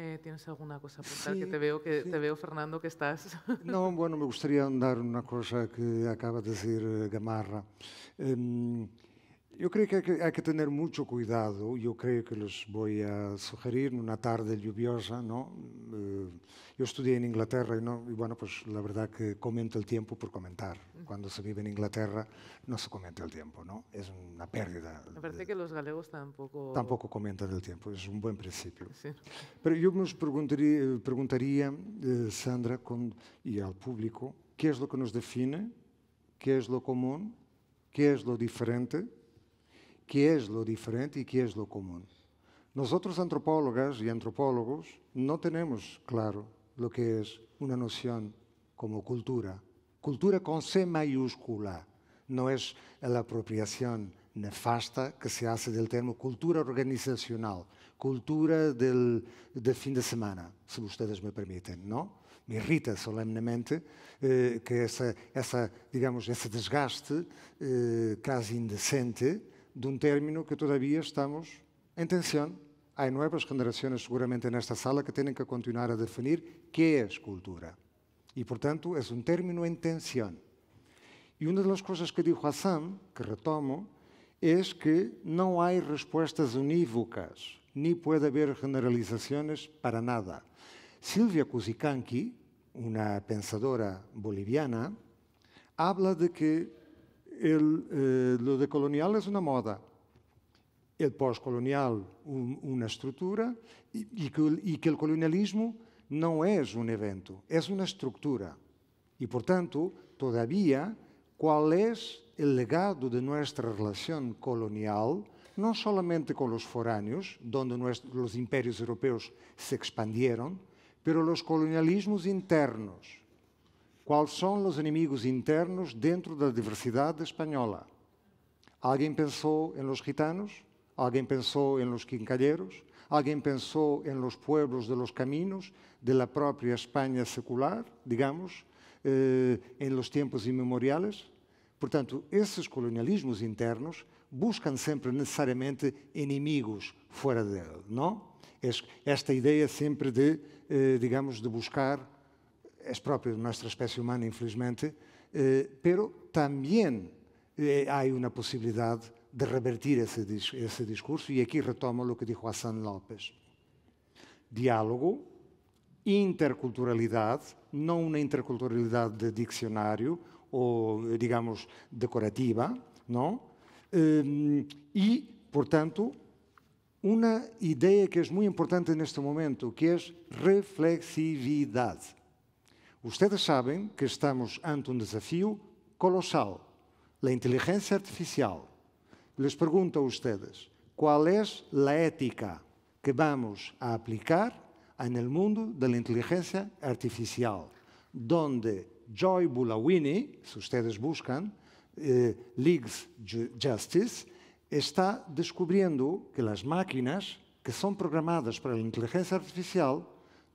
eh, ¿Tienes alguna cosa que te veo, que, te veo, Fernando, que estás...? No, bueno, me gustaría dar una cosa que acaba de decir eh, Gamarra. Em, yo creo que hay, que tener mucho cuidado. Yo creo que les voy a sugerir una tarde lluviosa, ¿no? Eh, yo estudié en Inglaterra y, bueno, pues la verdad que comento el tiempo por comentar. Cuando se vive en Inglaterra no se comenta el tiempo, ¿no? Es una pérdida. Me parece que los galegos tampoco... Tampoco comentan el tiempo, es un buen principio. Pero yo nos eh, preguntaría, preguntaría eh, Sandra y al público, ¿qué es lo que nos define? ¿Qué es lo común? ¿Qué es lo diferente? que é lo diferente e que es lo Nós outros antropólogas e antropólogos não temos claro o que é uma noção como cultura. Cultura com C mayúscula não é a apropriação nefasta que se hace do termo cultura organizacional, cultura del, fim de semana, se vocês me permiten, não? me irrita solemnemente eh, que essa, essa, digamos, esse desgaste eh, quase indecente de un término que todavía estamos en tensión. Hay nuevas generaciones seguramente, en esta sala que tienen que continuar a definir qué es cultura. Y, por tanto, es un término en tensión. Y una de las cosas que dijo Hassan, que retomo, es que no hay respuestas unívocas, ni puede haber generalizaciones para nada. Silvia Cusicanqui, una pensadora boliviana, habla de que el, eh, lo decolonial es una moda, el postcolonial un, uma estrutura e, que, que o colonialismo não é um evento, é uma estrutura. E, portanto, todavía, qual é o legado de nossa relação colonial, não solamente com os foráneos, onde os impérios europeus se expandieron, pero os colonialismos internos. Quais são os inimigos internos dentro da diversidade espanhola? Alguém pensou em los gitanos? Alguém pensou em los quincalleros? Alguém pensou em los pueblos de los caminos de la própria Espanha secular, digamos, eh, em los tempos imemoriales? Portanto, esses colonialismos internos buscam sempre necessariamente inimigos fora dele, não? Esta ideia sempre de, eh, digamos, de buscar é próprio da nossa espécie humana, infelizmente, eh, pero também eh, hay una de revertir esse discurso e aqui retomo o que disse Hassan López. Diálogo, interculturalidade, não uma interculturalidade de dicionário ou digamos, decorativa, não, ehm, e portanto uma ideia que é muito importante neste momento, que é reflexividade. Ustedes saben que estamos ante un desafío colosal, la inteligencia artificial. Les pregunto a ustedes, ¿cuál es la ética que vamos a aplicar en el mundo de la inteligencia artificial? Donde Joy Bulawini, si ustedes buscan, eh, Leagues Justice, está descubriendo que las máquinas que son programadas para la inteligencia artificial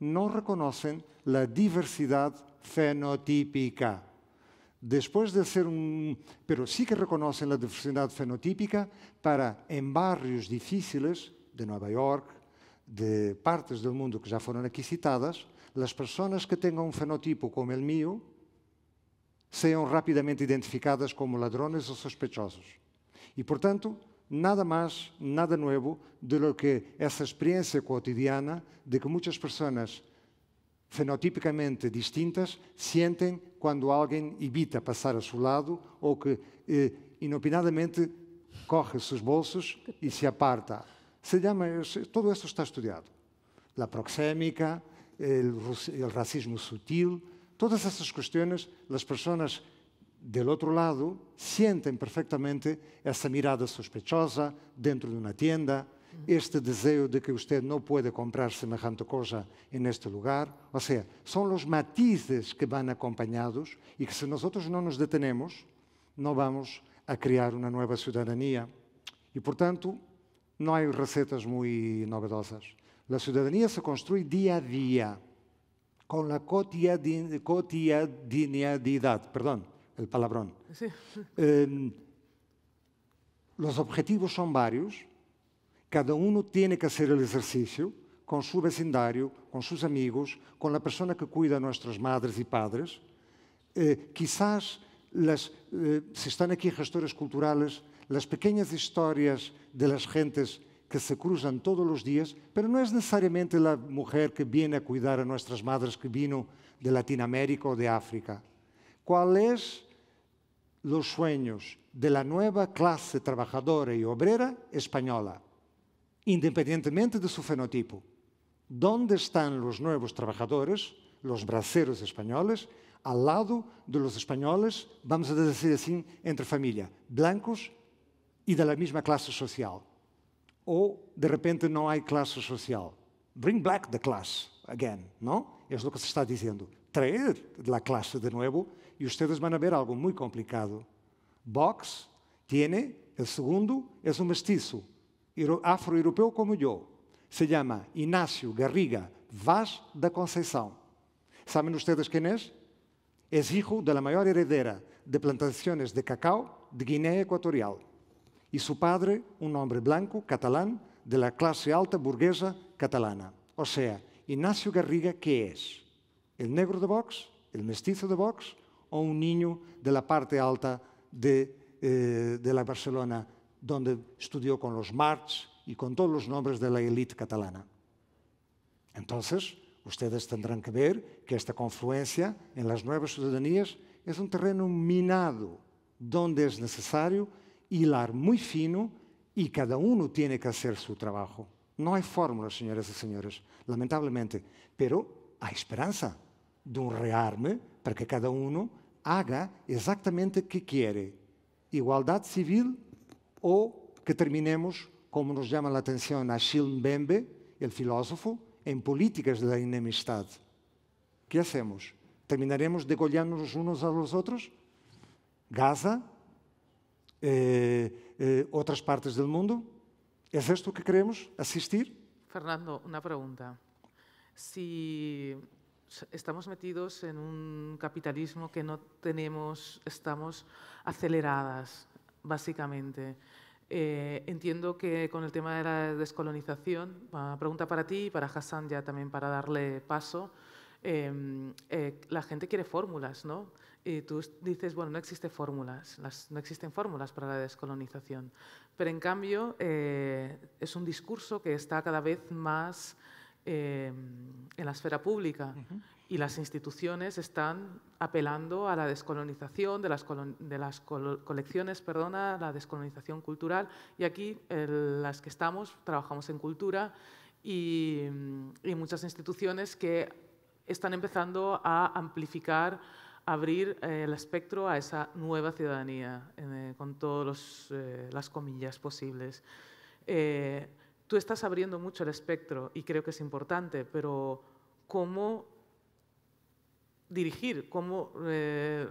não reconhecem a diversidade fenotípica. Después de ser um, Mas sí que reconhecem a diversidade fenotípica para em barrios difíceis de Nova York, de partes do mundo que já foram aqui citadas, as pessoas que tenham um fenotipo como o meu sejam rapidamente identificadas como ladrones ou sospechosos. E portanto nada más, nada nuevo de lo que esa experiencia cotidiana de que muchas personas fenotípicamente distintas sentem quando alguém evita passar a seu lado ou que eh, inopinadamente corre seus bolsos e se aparta. Se llama, todo isso está estudado. La proxémica, el, el racismo sutil, todas essas questões, as pessoas del outro lado, sentem perfectamente essa mirada sospechosa dentro de uma tienda, este desejo de que você não pode comprar semelhante coisa neste lugar. Ou seja, são os matizes que vão acompanhados e que se nós não nos detenemos, não vamos a criar uma nova cidadania. E, portanto, não há receitas muito novedosas. A cidadania se constrói dia a dia, com a cotidianidade, perdão, el em, los objetivos son varios, cada uno tiene que hacer el ejercicio con su vecindario, con sus amigos, con la persona que cuida a nuestras madres y padres. Eh, quizás las, eh, si están aquí gestores culturales, las pequeñas historias de las gentes que se cruzan todos los días, pero no es necesariamente la mujer que viene a cuidar a nuestras madres que vino de Latinoamérica o de África. ¿Cuál es los sueños de la nueva clase trabajadora y obrera española, independientemente de su fenotipo. ¿Dónde están los nuevos trabajadores, los braceros españoles, al lado de los españoles, vamos a decir así, entre familia, blancos y de la misma clase social? O de repente no hay clase social. Bring back the class again, ¿no? Es lo que se está diciendo. Traer la clase de nuevo y ustedes van a ver algo muy complicado. Box tiene, el segundo es un mestizo, afroeuropeo como yo. Se llama Ignacio Garriga Vaz da Conceição. ¿Saben ustedes quién es? Es hijo de la mayor heredera de plantaciones de cacao de Guinea Ecuatorial y su padre un hombre blanco catalán de la clase alta burguesa catalana. O sea, Ignacio Garriga, ¿qué es? ¿El negro de Box, ¿El mestizo de Box o un niño de la parte alta de, eh, de la Barcelona, donde estudió con los Marx y con todos los nombres de la élite catalana. Entonces, ustedes tendrán que ver que esta confluencia en las nuevas ciudadanías es un terreno minado, donde es necesario hilar muy fino y cada uno tiene que hacer su trabajo. No hay fórmulas, señoras y señores, lamentablemente, pero hay esperanza de un rearme para que cada uno haga exactamente o que quer. Igualdade civil ou que terminemos, como nos chama a atenção Achille Mbembe, o filósofo, em políticas da inimistade. O que hacemos? Terminaremos degolhando-nos uns aos outros? Gaza? Eh, eh, outras partes do mundo? É isto que queremos assistir? Fernando, uma pergunta. Se estamos metidos en un capitalismo que no tenemos, estamos aceleradas, básicamente. Eh, entiendo que con el tema de la descolonización, una pregunta para ti y para Hassan ya también para darle paso, em, eh, la gente quiere fórmulas, ¿no? Y tú dices, bueno, no existen fórmulas, no existen fórmulas para la descolonización. Pero en cambio, eh, es un discurso que está cada vez más Em, en la esfera pública. Y las instituciones están apelando a la descolonización de las, de las colecciones, perdona, la descolonización cultural. Y aquí las que estamos trabajamos en cultura y, y muchas instituciones que están empezando a amplificar abrir eh, el espectro a esa nueva ciudadanía, eh, con todas eh, las comillas posibles tú estás abriendo mucho el espectro y creo que es importante, pero ¿cómo dirigir? ¿Cómo eh,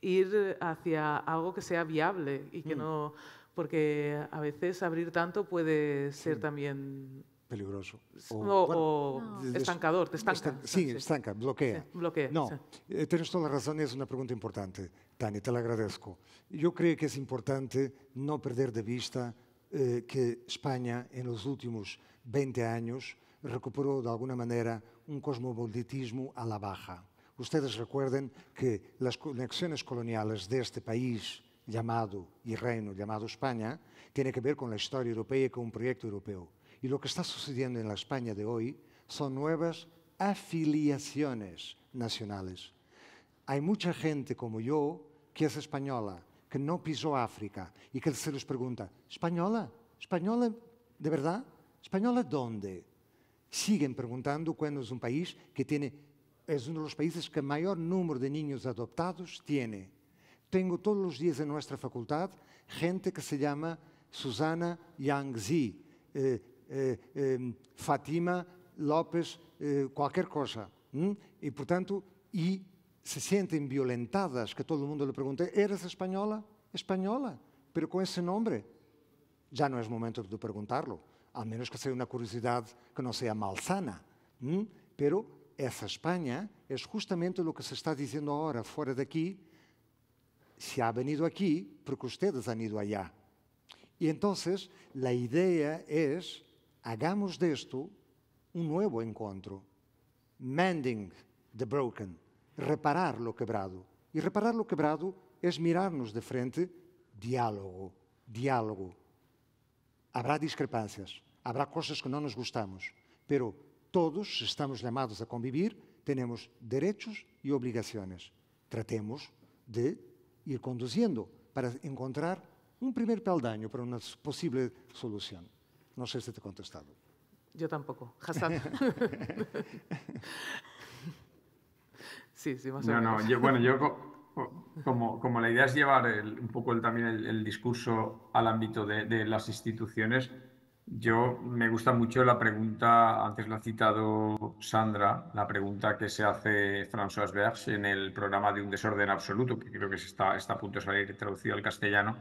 ir hacia algo que sea viable y que mm. no... Porque a veces abrir tanto puede ser también peligroso. O, estancador, te estanca. sí, estanca, bloquea. bloquea. No, eh, tienes toda la razón, es una pregunta importante, Tania, te la agradezco. Yo creo que es importante no perder de vista eh, que España en los últimos 20 años recuperó de alguna manera un cosmopolitismo a la baja. Ustedes recuerden que las conexiones coloniales de este país llamado y reino llamado España tiene que ver con la historia europea y con un proyecto europeo. Y lo que está sucediendo en la España de hoy son nuevas afiliaciones nacionales. Hay mucha gente como yo que es española, que não pisou a África e que se lhes pergunta: espanhola? Espanhola de verdade? Espanhola de onde? Sigam perguntando quando é um país que tem, é um dos países que maior número de ninhos adoptados tem. Tenho todos os dias em nossa faculdade gente que se chama Susana Yangzi, eh, eh, eh, Fatima Lopes, qualquer coisa. Hum? E, portanto, e se sienten violentadas, que todo el mundo le pregunte, ¿eres española? Española, pero con ese nombre. Ya no es momento de preguntarlo, a menos que sea una curiosidad que no sea malsana. ¿Mm? Pero esa España es justamente lo que se está diciendo ahora fuera de aquí. Se ha venido aquí porque ustedes han ido allá. Y entonces la idea es, hagamos de esto un nuevo encuentro. Mending the broken. reparar lo quebrado. Y reparar lo quebrado es mirarnos de frente, diálogo, diálogo. Habrá discrepancias, habrá cosas que no nos gustamos, pero todos estamos llamados a convivir, tenemos derechos y obligaciones. Tratemos de ir conduciendo para encontrar un primer peldaño para una posible solución. No sé si te he contestado. Yo tampoco. <laughs> <laughs> Sí, sí, no, No, yo, bueno, yo <laughs> como, como la idea es llevar un poco también el, discurso al ámbito de, las instituciones, yo me gusta mucho la pregunta, antes lo ha citado Sandra, la pregunta que se hace François beres en el programa de Un desorden absoluto, que creo que está, está a punto de salir traducido al castellano,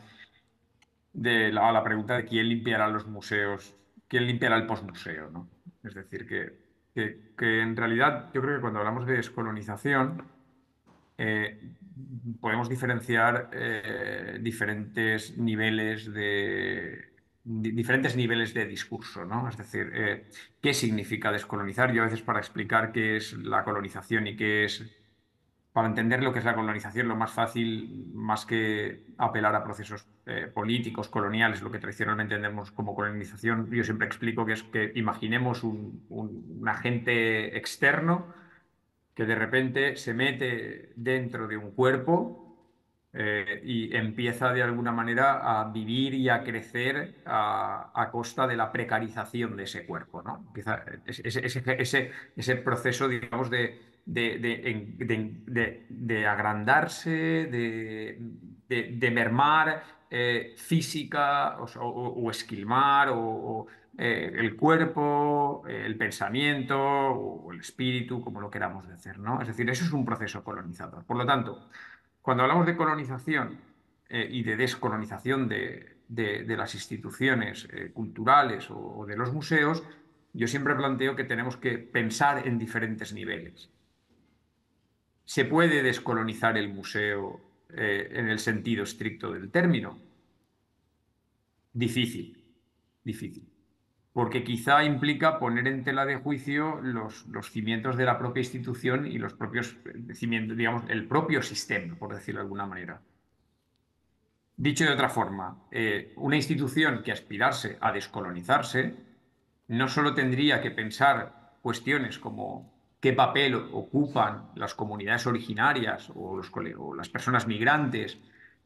de la, la pregunta de quién limpiará los museos, quién limpiará el posmuseo, ¿no? Es decir, que que, en realidad yo creo que cuando hablamos de descolonización eh, podemos diferenciar eh, diferentes niveles de diferentes niveles de discurso, ¿no? Es decir, eh, ¿qué significa descolonizar? Yo a veces para explicar qué es la colonización y qué es para entender lo que es la colonización, lo más fácil, más que apelar a procesos eh, políticos, coloniales, lo que tradicionalmente entendemos como colonización, yo siempre explico que es que imaginemos un, agente externo que de repente se mete dentro de un cuerpo eh, y empieza de alguna manera a vivir y a crecer a, costa de la precarización de ese cuerpo. ¿no? ese proceso, digamos, de de, agrandarse, de, mermar eh, física o, esquilmar o, eh, el cuerpo, eh, el pensamiento o el espíritu, como lo queramos decir. ¿no? Es decir, eso es un proceso colonizador. Por lo tanto, cuando hablamos de colonización y de descolonización de, las instituciones culturales o, de los museos, yo siempre planteo que tenemos que pensar en diferentes niveles se puede descolonizar el museo eh, en el sentido estricto del término. Difícil, difícil. Porque quizá implica poner en tela de juicio los, cimientos de la propia institución y los propios eh, cimientos, digamos, el propio sistema, por decirlo de alguna manera. Dicho de otra forma, eh, una institución que aspirase a descolonizarse no solo tendría que pensar cuestiones como qué papel ocupan las comunidades originarias o, las personas migrantes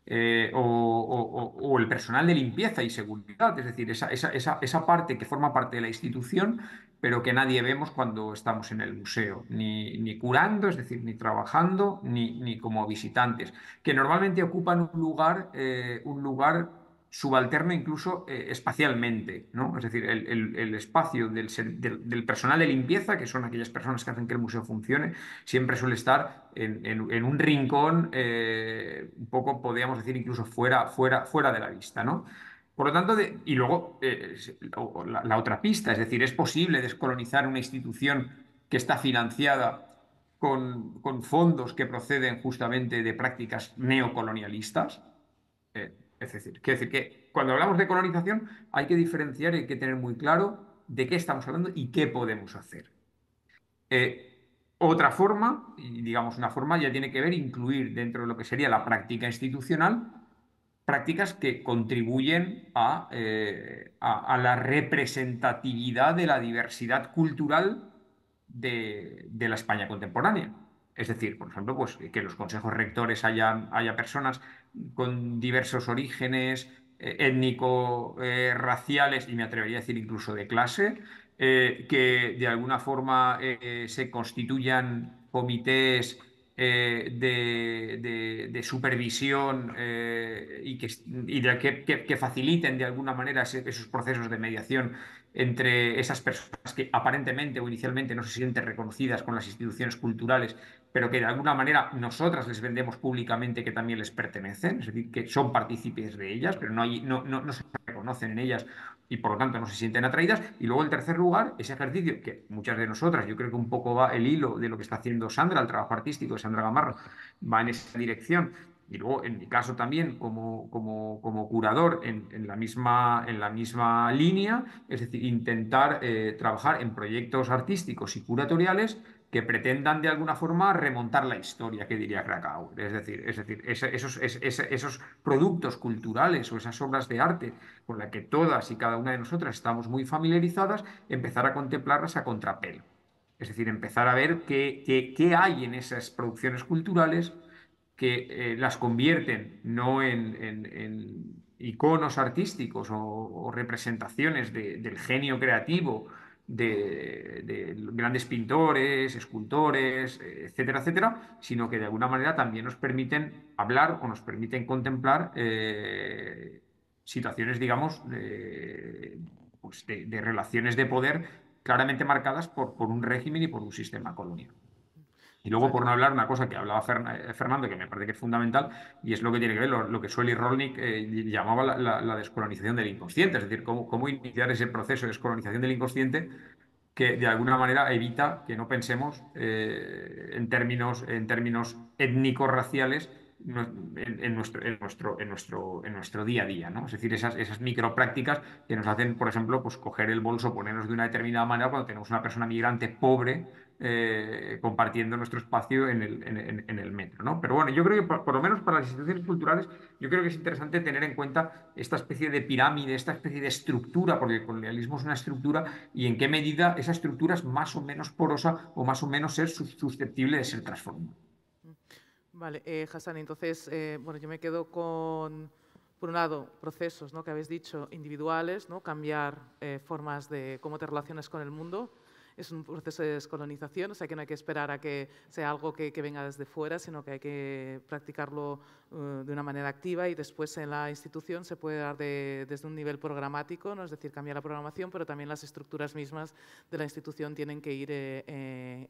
eh, o, el personal de limpieza y seguridad, es decir, esa, parte que forma parte de la institución, pero que nadie vemos cuando estamos en el museo, ni, curando, es decir, ni trabajando, ni, como visitantes, que normalmente ocupan un lugar, eh, un lugar subalterno incluso eh, espacialmente, ¿no? Es decir, el, espacio del, personal de limpieza, que son aquellas personas que hacen que el museo funcione, siempre suele estar en, un rincón, eh, un poco, podríamos decir, incluso fuera, fuera, fuera de la vista, ¿no? Por lo tanto, y luego eh, la, otra pista, es decir, es posible descolonizar una institución que está financiada con, fondos que proceden justamente de prácticas neocolonialistas. Es decir, que cuando hablamos de colonización hay que diferenciar y hay que tener muy claro de qué estamos hablando y qué podemos hacer. Eh, otra forma, digamos una forma, ya tiene que ver incluir dentro de lo que sería la práctica institucional prácticas que contribuyen a, eh, la representatividad de la diversidad cultural de, la España contemporánea. Es decir, por ejemplo, pues, que los consejos rectores hayan, haya personas con diversos orígenes eh, étnico, eh, raciales y me atrevería a decir incluso de clase, eh, que de alguna forma se constituyan comités de, supervisión y, que, que, faciliten de alguna manera esos procesos de mediación entre esas personas que aparentemente o inicialmente no se sienten reconocidas con las instituciones culturales, pero que de alguna manera nosotras les vendemos públicamente que también les pertenecen, es decir, que son partícipes de ellas, pero no, no, no, se reconocen en ellas y por lo tanto no se sienten atraídas. Y luego, el tercer lugar, ese ejercicio que muchas de nosotras, yo creo que un poco va el hilo de lo que está haciendo Sandra, el trabajo artístico de Sandra Gamarro, va en esa dirección y luego en mi caso también como, curador en, la misma, en la misma línea, es decir, intentar eh, trabajar en proyectos artísticos y curatoriales que pretendan de alguna forma remontar la historia que diría Krakauer. Es decir, es decir esos, esos, productos culturales o esas obras de arte con las que todas y cada una de nosotras estamos muy familiarizadas, empezar a contemplarlas a contrapelo. Es decir, empezar a ver qué, qué, qué hay en esas producciones culturales que eh, las convierten no en, iconos artísticos o, representaciones del genio creativo de, grandes pintores, escultores, etcétera, etcétera, sino que de alguna manera también nos permiten hablar o nos permiten contemplar eh, situaciones, digamos, pues de, relaciones de poder claramente marcadas por un régimen y por un sistema colonial. Y luego, por no hablar, una cosa que hablaba eh, Fernando, que me parece que es fundamental, y es lo que tiene que ver lo, que Sueli Rolnik eh, llamaba la, descolonización del inconsciente, es decir, cómo, iniciar ese proceso de descolonización del inconsciente que de alguna manera evita que no pensemos eh, en términos, en términos étnico-raciales en, nuestro, nuestro, en, nuestro, en nuestro día a día, ¿no? Es decir, esas, esas microprácticas que nos hacen, por ejemplo, pues coger el bolso, ponernos de una determinada manera cuando tenemos una persona migrante pobre eh, compartiendo nuestro espacio en el, metro. Pero bueno, yo creo que por, lo menos para las instituciones culturales, yo creo que es interesante tener en cuenta esta especie de pirámide, esta especie de estructura, porque el colonialismo es una estructura y en qué medida esa estructura es más o menos porosa o más o menos es susceptible de ser transformada. Vale, eh, Hassan, entonces, eh, bueno, yo me quedo con, por un lado, procesos ¿no? que habéis dicho individuales, ¿no? cambiar formas de cómo te relacionas con el mundo, es un proceso de descolonización, o sea que no hay que esperar a que sea algo que, venga desde fuera, sino que hay que practicarlo eh, de una manera activa y después en la institución se puede dar desde un nivel programático, es decir, cambiar la programación, pero también las estructuras mismas de la institución tienen que ir eh, eh,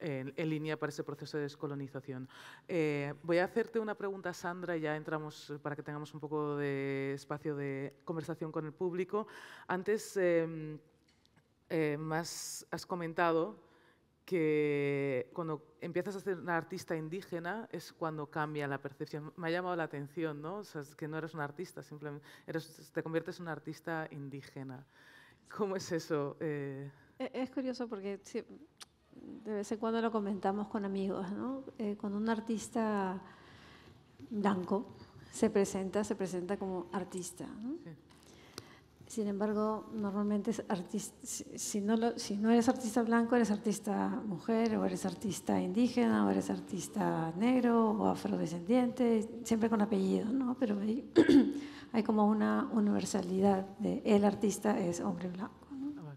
en línea para ese proceso de descolonización. voy a hacerte una pregunta, Sandra, y ya entramos para que tengamos un poco de espacio de conversación con el público. Antes. Em, eh, más has comentado que cuando empiezas a ser una artista indígena es cuando cambia la percepción. Me ha llamado la atención, ¿no? O sea, que no eres un artista, simplemente te conviertes en una artista indígena. ¿Cómo es eso? Eh, e, es, curioso porque de vez en cuando lo comentamos con amigos, ¿no? Eh, cuando un artista blanco se presenta, se presenta como artista. ¿no? Sin embargo, normalmente si, no eres artista blanco, eres artista mujer o eres artista indígena o eres artista negro o afrodescendiente, siempre con apellido, ¿no? Pero hay, <clears throat> como una universalidad de el artista es hombre blanco. ¿no? Ah,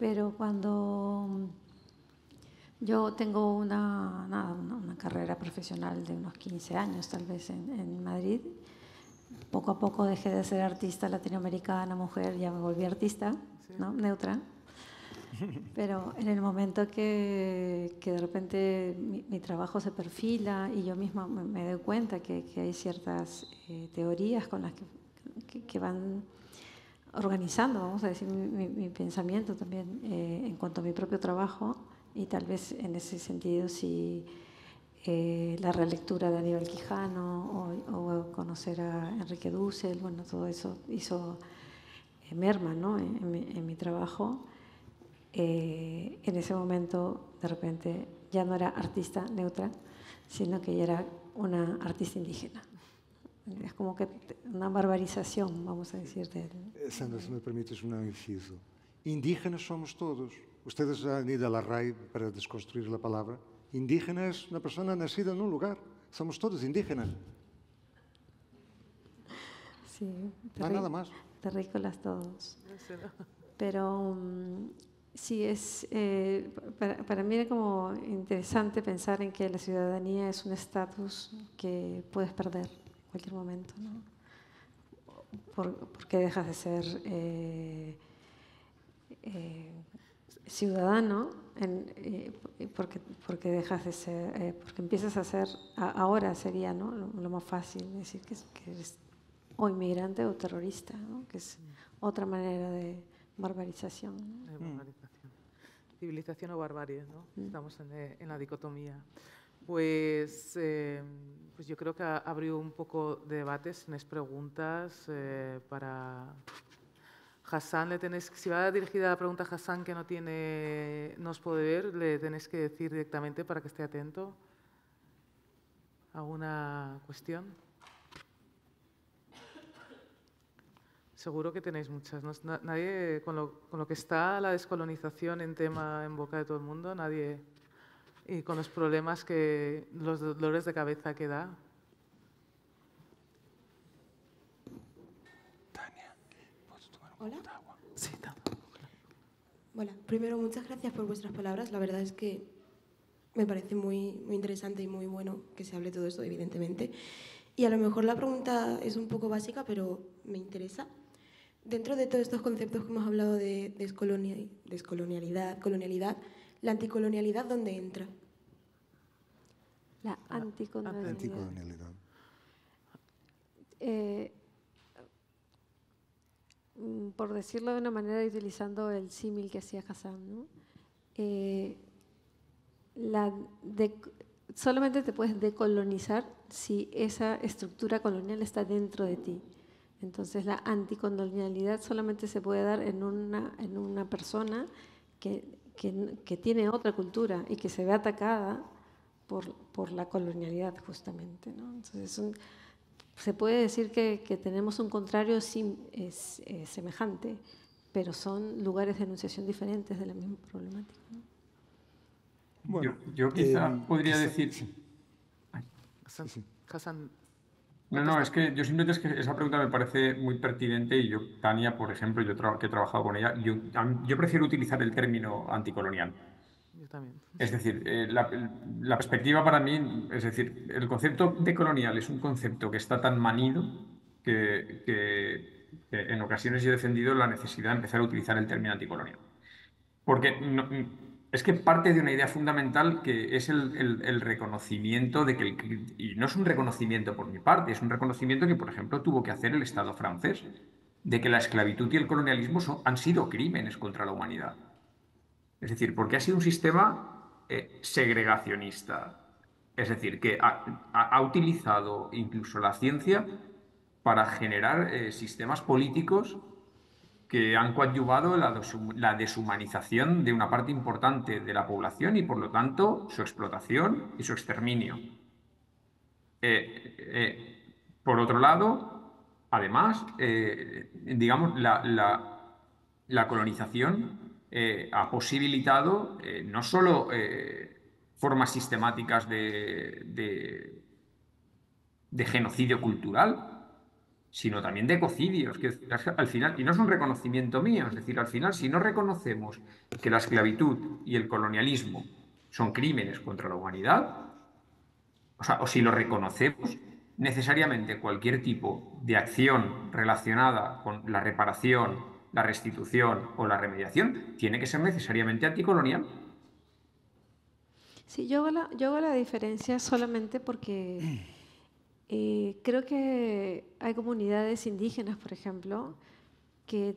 Pero cuando mm, yo tengo una, carrera profesional de unos 15 años tal vez en Madrid, poco a poco dejé de ser artista latinoamericana, mujer, ya me volví artista, ¿no? Neutra. <laughs> Pero en el momento que, de repente mi, trabajo se perfila y yo misma me, doy cuenta que, hay ciertas eh, teorías con las que, van organizando, vamos a decir, mi, pensamiento también eh, en cuanto a mi propio trabajo y tal vez en ese sentido si... Sí, eh, la relectura de Aníbal Quijano o, conocer a Enrique Dussel, bueno, todo eso hizo eh, merma ¿no? en, mi, trabajo. Eh, en ese momento, de repente, ya no era artista neutra, sino que ya era una artista indígena. Es como que una barbarización, vamos a decir, de Sandra, si me permites un inciso. Indígenas somos todos. Ustedes han ido a la RAI para desconstruir la palabra. Indígena es una persona nacida en un lugar. Somos todos indígenas. Sí. nada más. Terrícolas todos. Pero mm, sí, es, eh, para, mí era como interesante pensar en que la ciudadanía es un estatus que puedes perder en cualquier momento, ¿no? porque dejas de ser eh, eh, ciudadano en, eh, porque, porque dejas de ser, eh, porque empiezas a ser, ahora sería ¿no? lo, más fácil decir que, eres o inmigrante o terrorista, que es mm. otra manera de mm. barbarización. Civilización o barbarie, ¿no? Mm. Estamos eh, en, la dicotomía. Pues, em, pues yo creo que abrió un poco de debate, sin preguntas, para Hassan, si va dirigida la pregunta a Hassan que no tiene, no os puede ver, le tenéis que decir directamente para que esté atento. ¿Alguna cuestión? Seguro que tenéis muchas. Nadie, con lo, con lo, que está la descolonización en tema en boca de todo el mundo, nadie. Y con los problemas que, los dolores de cabeza que da, Hola. Sí, Hola. Primero, muchas gracias por vuestras palabras. La verdad es que me parece muy, muy interesante y muy bueno que se hable todo esto, evidentemente. Y a lo mejor la pregunta es un poco básica, pero me interesa. Dentro de todos estos conceptos que hemos hablado de descolonialidad, colonialidad, ¿la anticolonialidad dónde entra? La anticolonialidad. La anticolonialidad. Eh, Mm, por decirlo de una manera utilizando el símil que hacía Hassan, eh, solamente te puedes decolonizar si esa estructura colonial está dentro de ti. Entonces la anticolonialidad solamente se puede dar en una, en una persona que, que, tiene otra cultura y que se ve atacada por, por la colonialidad justamente. Entonces un, se puede decir que, tenemos un contrario es, eh, semejante, pero son lugares de enunciación diferentes de la misma problemática. yo, eh, quizá podría decir... no, no, es que yo simplemente es que esa pregunta me parece muy pertinente y yo, Tania, por ejemplo, yo que he trabajado con ella, yo prefiero utilizar el término anticolonial es decir, eh, la, perspectiva para mí, es decir, el concepto de colonial es un concepto que está tan manido que, en ocasiones yo he defendido la necesidad de empezar a utilizar el término anticolonial. Porque es que parte de una idea fundamental que es el, reconocimiento de que y no es un reconocimiento por mi parte, es un reconocimiento que, por ejemplo, tuvo que hacer el Estado francés, de que la esclavitud y el colonialismo han sido crímenes contra la humanidad. Es decir, porque ha sido un sistema eh, segregacionista. Es decir, que ha, utilizado incluso la ciencia para generar eh, sistemas políticos que han coadyuvado la, deshumanización de una parte importante de la población y, por lo tanto, su explotación y su exterminio. Eh, por otro lado, además, digamos, la colonización eh, ha posibilitado eh, no solo eh, formas sistemáticas de, genocidio cultural, sino también de ecocidios, que al final, y no es un reconocimiento mío, es decir, al final, si no reconocemos que la esclavitud y el colonialismo son crímenes contra la humanidad, o, o si lo reconocemos, necesariamente cualquier tipo de acción relacionada con la reparación, la restitución o la remediación tiene que ser necesariamente anticolonial. Sí, yo hago la, yo hago la diferencia solamente porque <clears throat> eh, creo que hay comunidades indígenas, por ejemplo, que,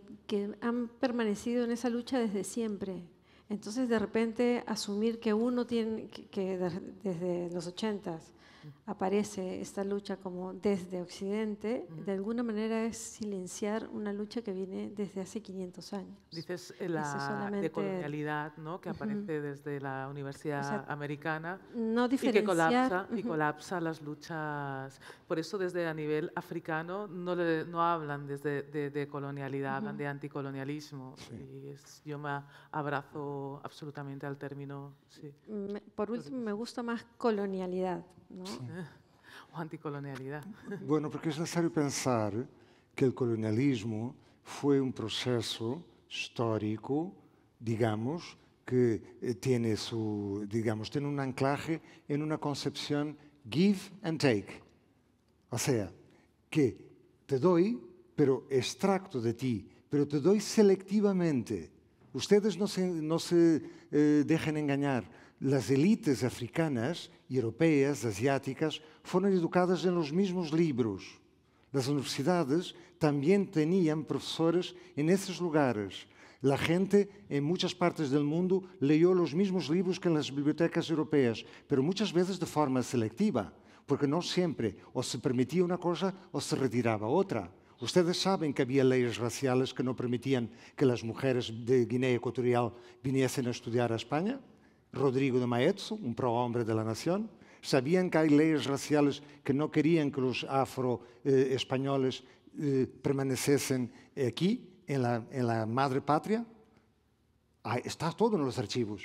han permanecido en esa lucha desde siempre. Entonces, de repente, asumir que uno tiene, que desde los ochentas aparece esta lucha como desde Occidente, de alguna manera es silenciar una lucha que viene desde hace 500 años. Dices eh, la decolonialidad ¿no? que aparece desde la Universidad Americana no y que colapsa, y colapsa las luchas. Por eso desde a nivel africano no, no hablan desde, de, colonialidad, hablan de anticolonialismo. Y yo me abrazo absolutamente al término. Por último, me gusta más colonialidad <laughs> <laughs> Bueno, porque es necesario pensar que el colonialismo fue un proceso histórico, digamos, que eh, tiene su, digamos, tiene un anclaje en una concepción give and take. O sea, que te doy, pero extracto de ti, pero te doy selectivamente. Ustedes no se, eh, dejen engañar las élites africanas, europeas, asiáticas, fueron educadas en los mismos libros. Las universidades también tenían profesores en esos lugares. La gente en muchas partes del mundo leyó los mismos libros que en las bibliotecas europeas, pero muchas veces de forma selectiva, porque no siempre o se permitía una cosa o se retiraba otra. Ustedes saben que había leyes raciales que no permitían que las mujeres de Guinea Ecuatorial viniesen a estudiar a España. Rodrigo de maezo, un prohombre de la nación, sabían que hay leyes raciales que no querían que los afroespañoles eh, permaneciesen aquí, en la, madre patria. está todo en los archivos.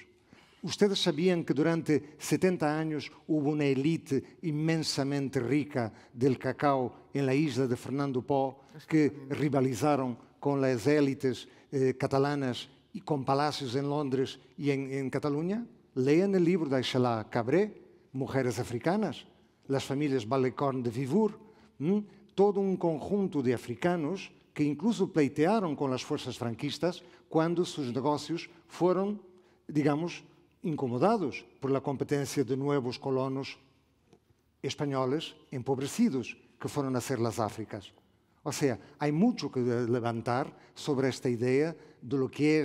Ustedes sabían que durante 70 años hubo una élite inmensamente rica del cacao en la isla de Fernando Po que rivalizaron con las élites eh, catalanas y con palacios en Londres y en Cataluña? Lean o livro da Xalá Cabré, Mulheres Africanas, Las Famílias Balecorn de Vivur, hum? todo um conjunto de africanos que incluso pleitearam com as forças franquistas quando seus negócios foram, digamos, incomodados por la competência de novos colonos espanhóis empobrecidos que foram nascer las Áfricas. Ou seja, há muito que levantar sobre esta ideia de lo que é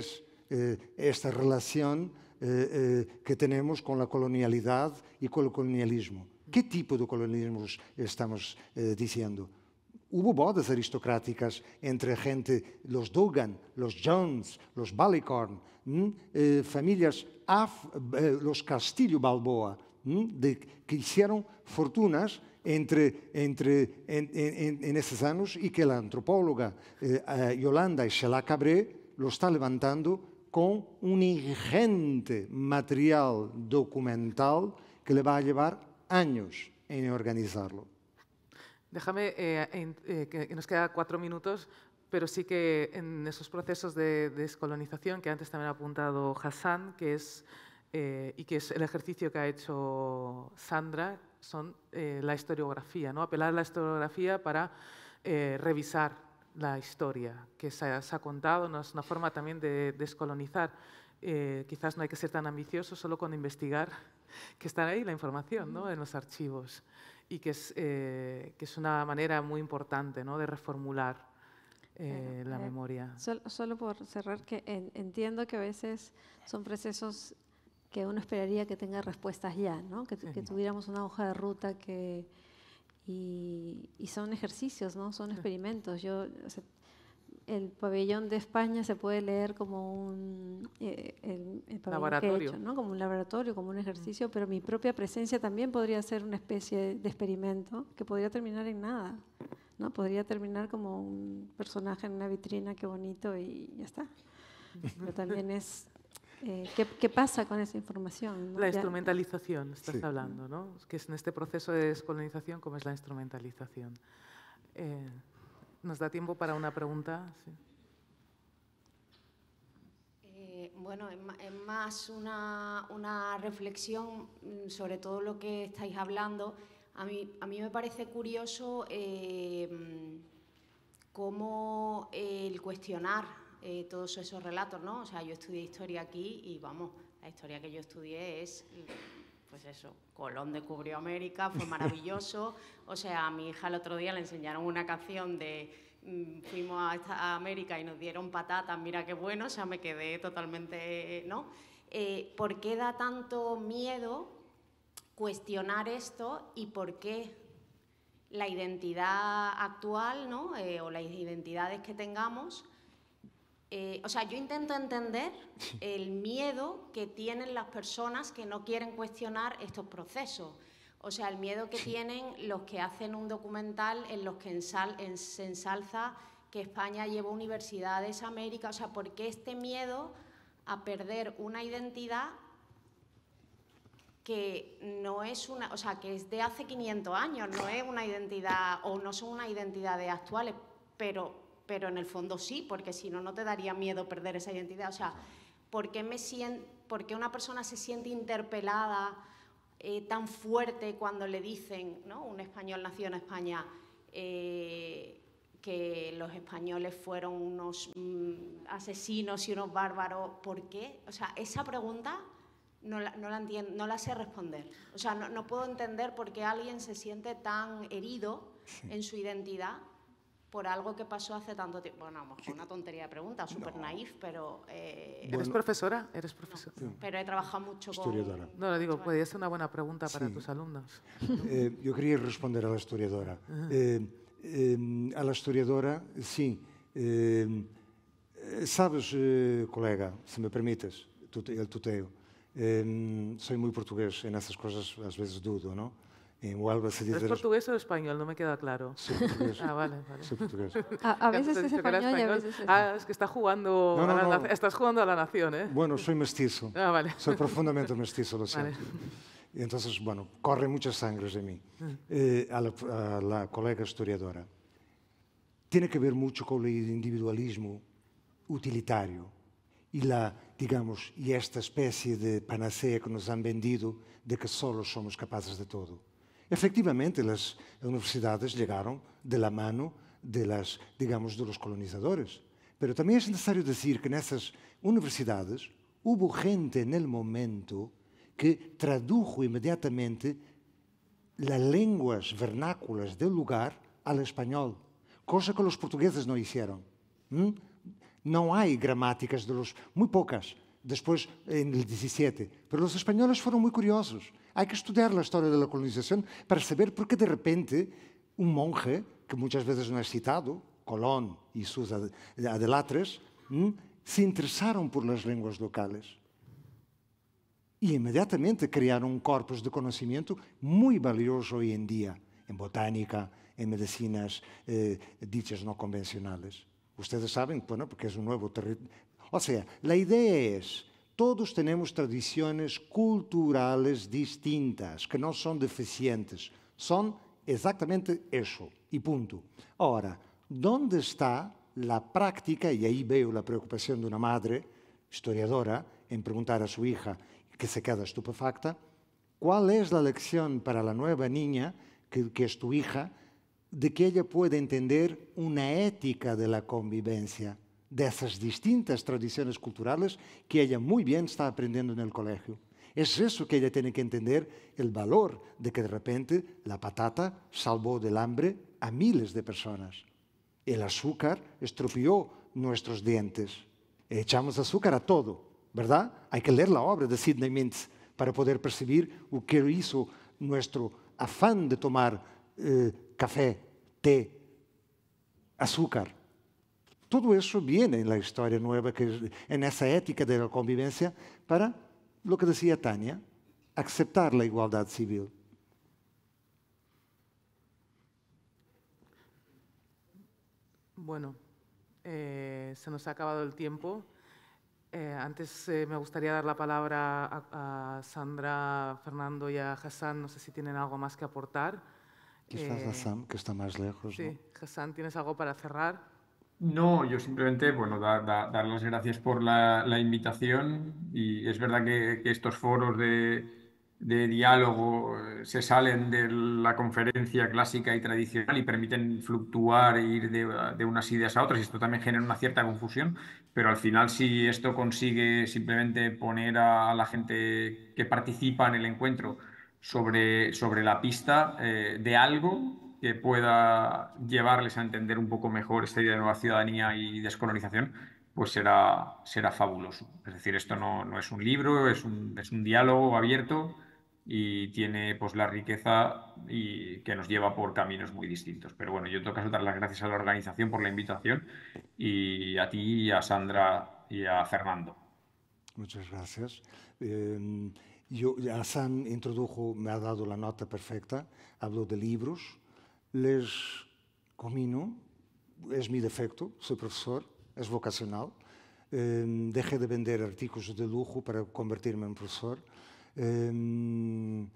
eh, esta relação Eh, eh, que tenemos con la colonialidad y con el colonialismo. ¿Qué tipo de colonialismo estamos eh, diciendo? Hubo bodas aristocráticas entre gente, los Dugan, los Jones, los Ballycorn, familias, los Castillo Balboa, que hicieron fortunas entre, entre, en, esos años y que la antropóloga Yolanda y Cabré lo está levantando con un ingente material documental que le va a llevar años en organizarlo. Déjame, eh, eh, que nos queda cuatro minutos, pero sí que en esos procesos de, descolonización que antes también ha apuntado Hassan, que es, eh, y que es el ejercicio que ha hecho Sandra, son la historiografía, ¿no? apelar a la historiografía para revisar la historia que se ha, contado, es una forma también de descolonizar. Eh, quizás no hay que ser tan ambicioso solo con investigar <laughs> que está ahí la información ¿no? en los archivos y que es, eh, que es una manera muy importante ¿no? de reformular eh, la memoria. Solo, por cerrar, que entiendo que a veces son procesos que uno esperaría que tenga respuestas ya, ¿no? que tuviéramos una hoja de ruta que, y, son ejercicios, ¿no? Son experimentos. Yo, el pabellón de España se puede leer como un eh, laboratorio, ¿no? como un laboratorio, como un mm. ejercicio, pero mi propia presencia también podría ser una especie de experimento que podría terminar en nada, no, podría terminar como un personaje en una vitrina, qué bonito y ya está. Pero también es eh, ¿qué, pasa con esa información? La instrumentalización, estás hablando, ¿no? Que es en este proceso de descolonización, ¿cómo es la instrumentalización? Eh, ¿Nos da tiempo para una pregunta? Eh, bueno, es más una, reflexión mm, sobre todo lo que estáis hablando. A mí, a mí me parece curioso mm, cómo el cuestionar eh, todos esos relatos, ¿no? O sea, yo estudié historia aquí y vamos, la historia que yo estudié es, pues eso, Colón descubrió América, fue <laughs> maravilloso. O sea, a mi hija el otro día le enseñaron una canción de mm, fuimos a, América y nos dieron patatas, mira qué bueno, o sea, me quedé totalmente, ¿no? Eh, ¿Por qué da tanto miedo cuestionar esto y por qué la identidad actual, ¿no? Eh, o las identidades que tengamos eh, o sea, yo intento entender el miedo que tienen las personas que no quieren cuestionar estos procesos. O sea, el miedo que tienen los que hacen un documental en los que en, se ensalza que España lleva universidades a América. O sea, ¿por qué este miedo a perder una identidad que no es una, o sea, que es de hace 500 años, no es una identidad o no son identidad identidades actuales, pero pero en el fondo sí, porque si no, no te daría miedo perder esa identidad. O sea, ¿por qué, me siento, por una persona se siente interpelada eh, tan fuerte cuando le dicen, ¿no? un español nacido en España, eh, que los españoles fueron unos mm, asesinos y unos bárbaros? ¿Por qué? O sea, esa pregunta no la, no la sé responder. O sea, no, no, puedo entender por qué alguien se siente tan herido en su identidad por algo que pasó hace tanto tiempo. Bueno, a una tontería de pregunta, súper naif, pero... Eh, ¿Eres profesora? ¿Eres profesora? Pero he trabajado mucho historiadora. con... No, lo digo, podría ser una buena pregunta para tus alumnos. <laughs> Eh, yo quería responder a la historiadora. Eh, em, a la historiadora, sí. Em, sabes, colega, si me permites, el tuteo, em, soy muy portugués, en esas cosas a veces dudo, ¿no? Eh, ¿Es portugués o español? No me queda claro. Sí, portugués. Ah, vale, Sí, portugués. A, veces es español, es... Ah, es que está jugando a la, estás jugando a la nación, ¿eh? Bueno, soy mestizo. Ah, vale. Soy profundamente mestizo, lo siento. Y entonces, bueno, corren muchas sangres de mí. Eh, a, la, a, la, colega historiadora. Tiene que ver mucho con el individualismo utilitario y la, digamos, y esta especie de panacea que nos han vendido de que solo somos capaces de todo. Efectivamente, las universidades llegaron de la mano de las, digamos, de los colonizadores. Pero también es necesario decir que en esas universidades hubo gente en el momento que tradujo inmediatamente las lenguas vernáculas del lugar al español, cosa que los portugueses no hicieron. ¿Mm? No hay gramáticas de los, muy pocas, después en el 17, pero los españoles fueron muy curiosos Há que estudar a história da colonização para saber por que de repente um monge, que muitas vezes não é citado, Colón e seus adelatres, hum, se interessaram por as lenguas locales. e inmediatamente criaram um corpus de conhecimento muito valioso hoje em dia em botânica, em medicinas eh, não no convencionales. Vocês sabem, bueno, porque é um novo territorio. Ou seja, a ideia é Todos tenemos tradiciones culturales distintas, que no son deficientes, Son exactamente eso y punto. Ahora, ¿dónde está la práctica, y ahí veo la preocupación de una madre, historiadora, en preguntar a su hija, que se queda estupefacta, ¿cuál es la lección para la nueva niña, que, que es tu hija, de que ella pueda entender una ética de la convivencia de esas distintas tradiciones culturales que ella muy bien está aprendiendo en el colegio. Es eso que ella tiene que entender, el valor de que de repente la patata salvó del hambre a miles de personas. El azúcar estropeó nuestros dientes. Echamos azúcar a todo, ¿verdad? Hay que leer la obra de Sidney Mintz para poder percibir lo que hizo nuestro afán de tomar eh, café, té, azúcar. Todo eso viene la historia nueva que en esa ética de la convivencia, para, lo que decía Tania, aceptar la igualdad civil. Bueno, eh, se nos ha acabado el tiempo. Eh, antes eh, me gustaría dar la palabra a, a, Sandra, Fernando y a Hassan. No sé si tienen algo más que aportar. Quizás Hassan, que está más lejos. Sí, Hassan, ¿tienes algo para cerrar? No, yo simplemente, bueno, dar las gracias por la, invitación y es verdad que, estos foros de, diálogo eh, se salen de la conferencia clásica y tradicional y permiten fluctuar e ir de, unas ideas a otras y esto también genera una cierta confusión, pero al final si esto consigue simplemente poner a, la gente que participa en el encuentro sobre, sobre la pista eh, de algo, que pueda llevarles a entender un poco mejor esta idea de nueva ciudadanía y descolonización, pues será, será fabuloso. Es decir, esto no, es un libro, es un, diálogo abierto y tiene pues la riqueza y que nos lleva por caminos muy distintos. Pero bueno, yo toca dar las gracias a la organización por la invitación y a ti, a Sandra y a Fernando. Muchas gracias. Eh, yo, Hassan introdujo, me ha dado la nota perfecta, habló de libros les comino, es mi defecto, soy profesor, es vocacional. Eh, em, dejé de vender artículos de lujo para convertirme en em profesor. Em,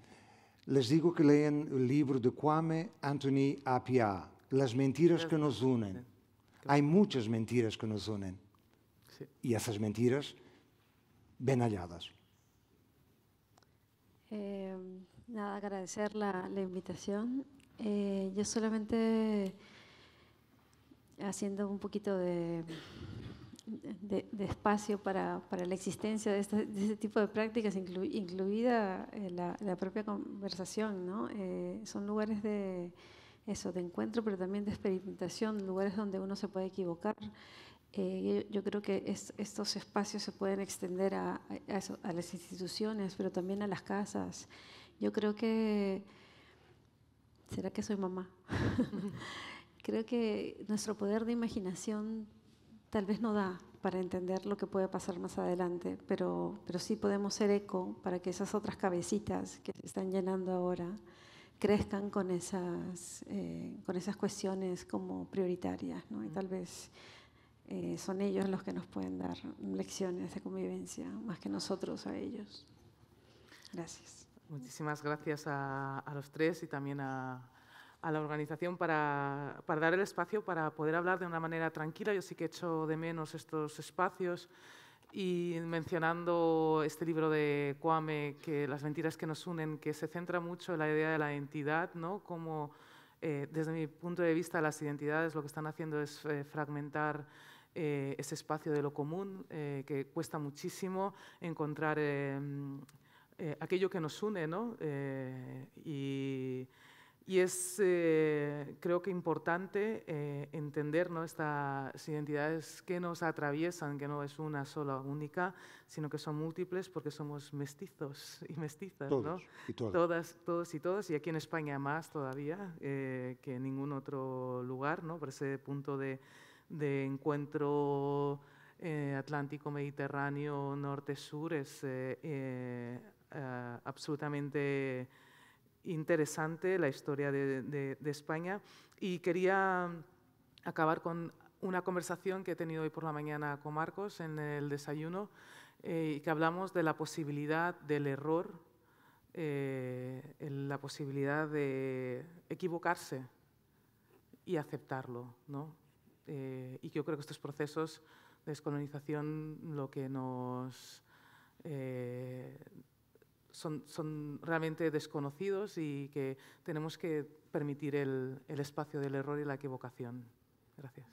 les digo que leen el libro de Kwame Anthony Appiah, Las mentiras que nos unen. Hay muchas mentiras que nos unen. Y esas mentiras, ven halladas. Eh, nada, agradecer la invitación eh, yo solamente haciendo un poquito de, de, espacio para, para, la existencia de este, tipo de prácticas, incluida eh, la, propia conversación, ¿no? Eh, son lugares de eso, de encuentro, pero también de experimentación, lugares donde uno se puede equivocar. yo, creo que estos espacios se pueden extender a, a las instituciones, pero también a las casas. Yo creo que ¿será que soy mamá? <laughs> Creo que nuestro poder de imaginación tal vez no da para entender lo que puede pasar más adelante, pero, sí podemos ser eco para que esas otras cabecitas que se están llenando ahora crezcan con esas, eh, con esas cuestiones como prioritarias, ¿no? Y tal vez eh, son ellos los que nos pueden dar lecciones de convivencia, más que nosotros a ellos. Gracias. Muchísimas gracias a, los tres y también a, la organización para, dar el espacio para poder hablar de una manera tranquila. Yo sí que echo de menos estos espacios y mencionando este libro de Kwame, que Las mentiras que nos unen, que se centra mucho en la idea de la identidad, ¿no? Como, eh, desde mi punto de vista, las identidades lo que están haciendo es eh, fragmentar eh, ese espacio de lo común, que cuesta muchísimo encontrar em, eh, aquello que nos une, ¿no? Eh, y, es, eh, creo que importante entender ¿no? estas identidades que nos atraviesan, que no es una sola, única, sino que son múltiples porque somos mestizos y mestizas, todos Y todas. Todos y todas, y aquí en España más todavía que en ningún otro lugar, ¿no? Por ese punto de, encuentro... Atlántico, Mediterráneo, Norte, Sur, es Ah, absolutamente interesante la historia de, España. Y quería mm, acabar con una conversación que he tenido hoy por la mañana con Marcos en el desayuno, eh, que hablamos de la posibilidad del error, eh, la posibilidad de equivocarse y aceptarlo. ¿no? Eh, y yo creo que estos procesos de descolonización lo que nos... Eh, son, realmente desconocidos y que tenemos que permitir el, el espacio del error y la equivocación. Gracias.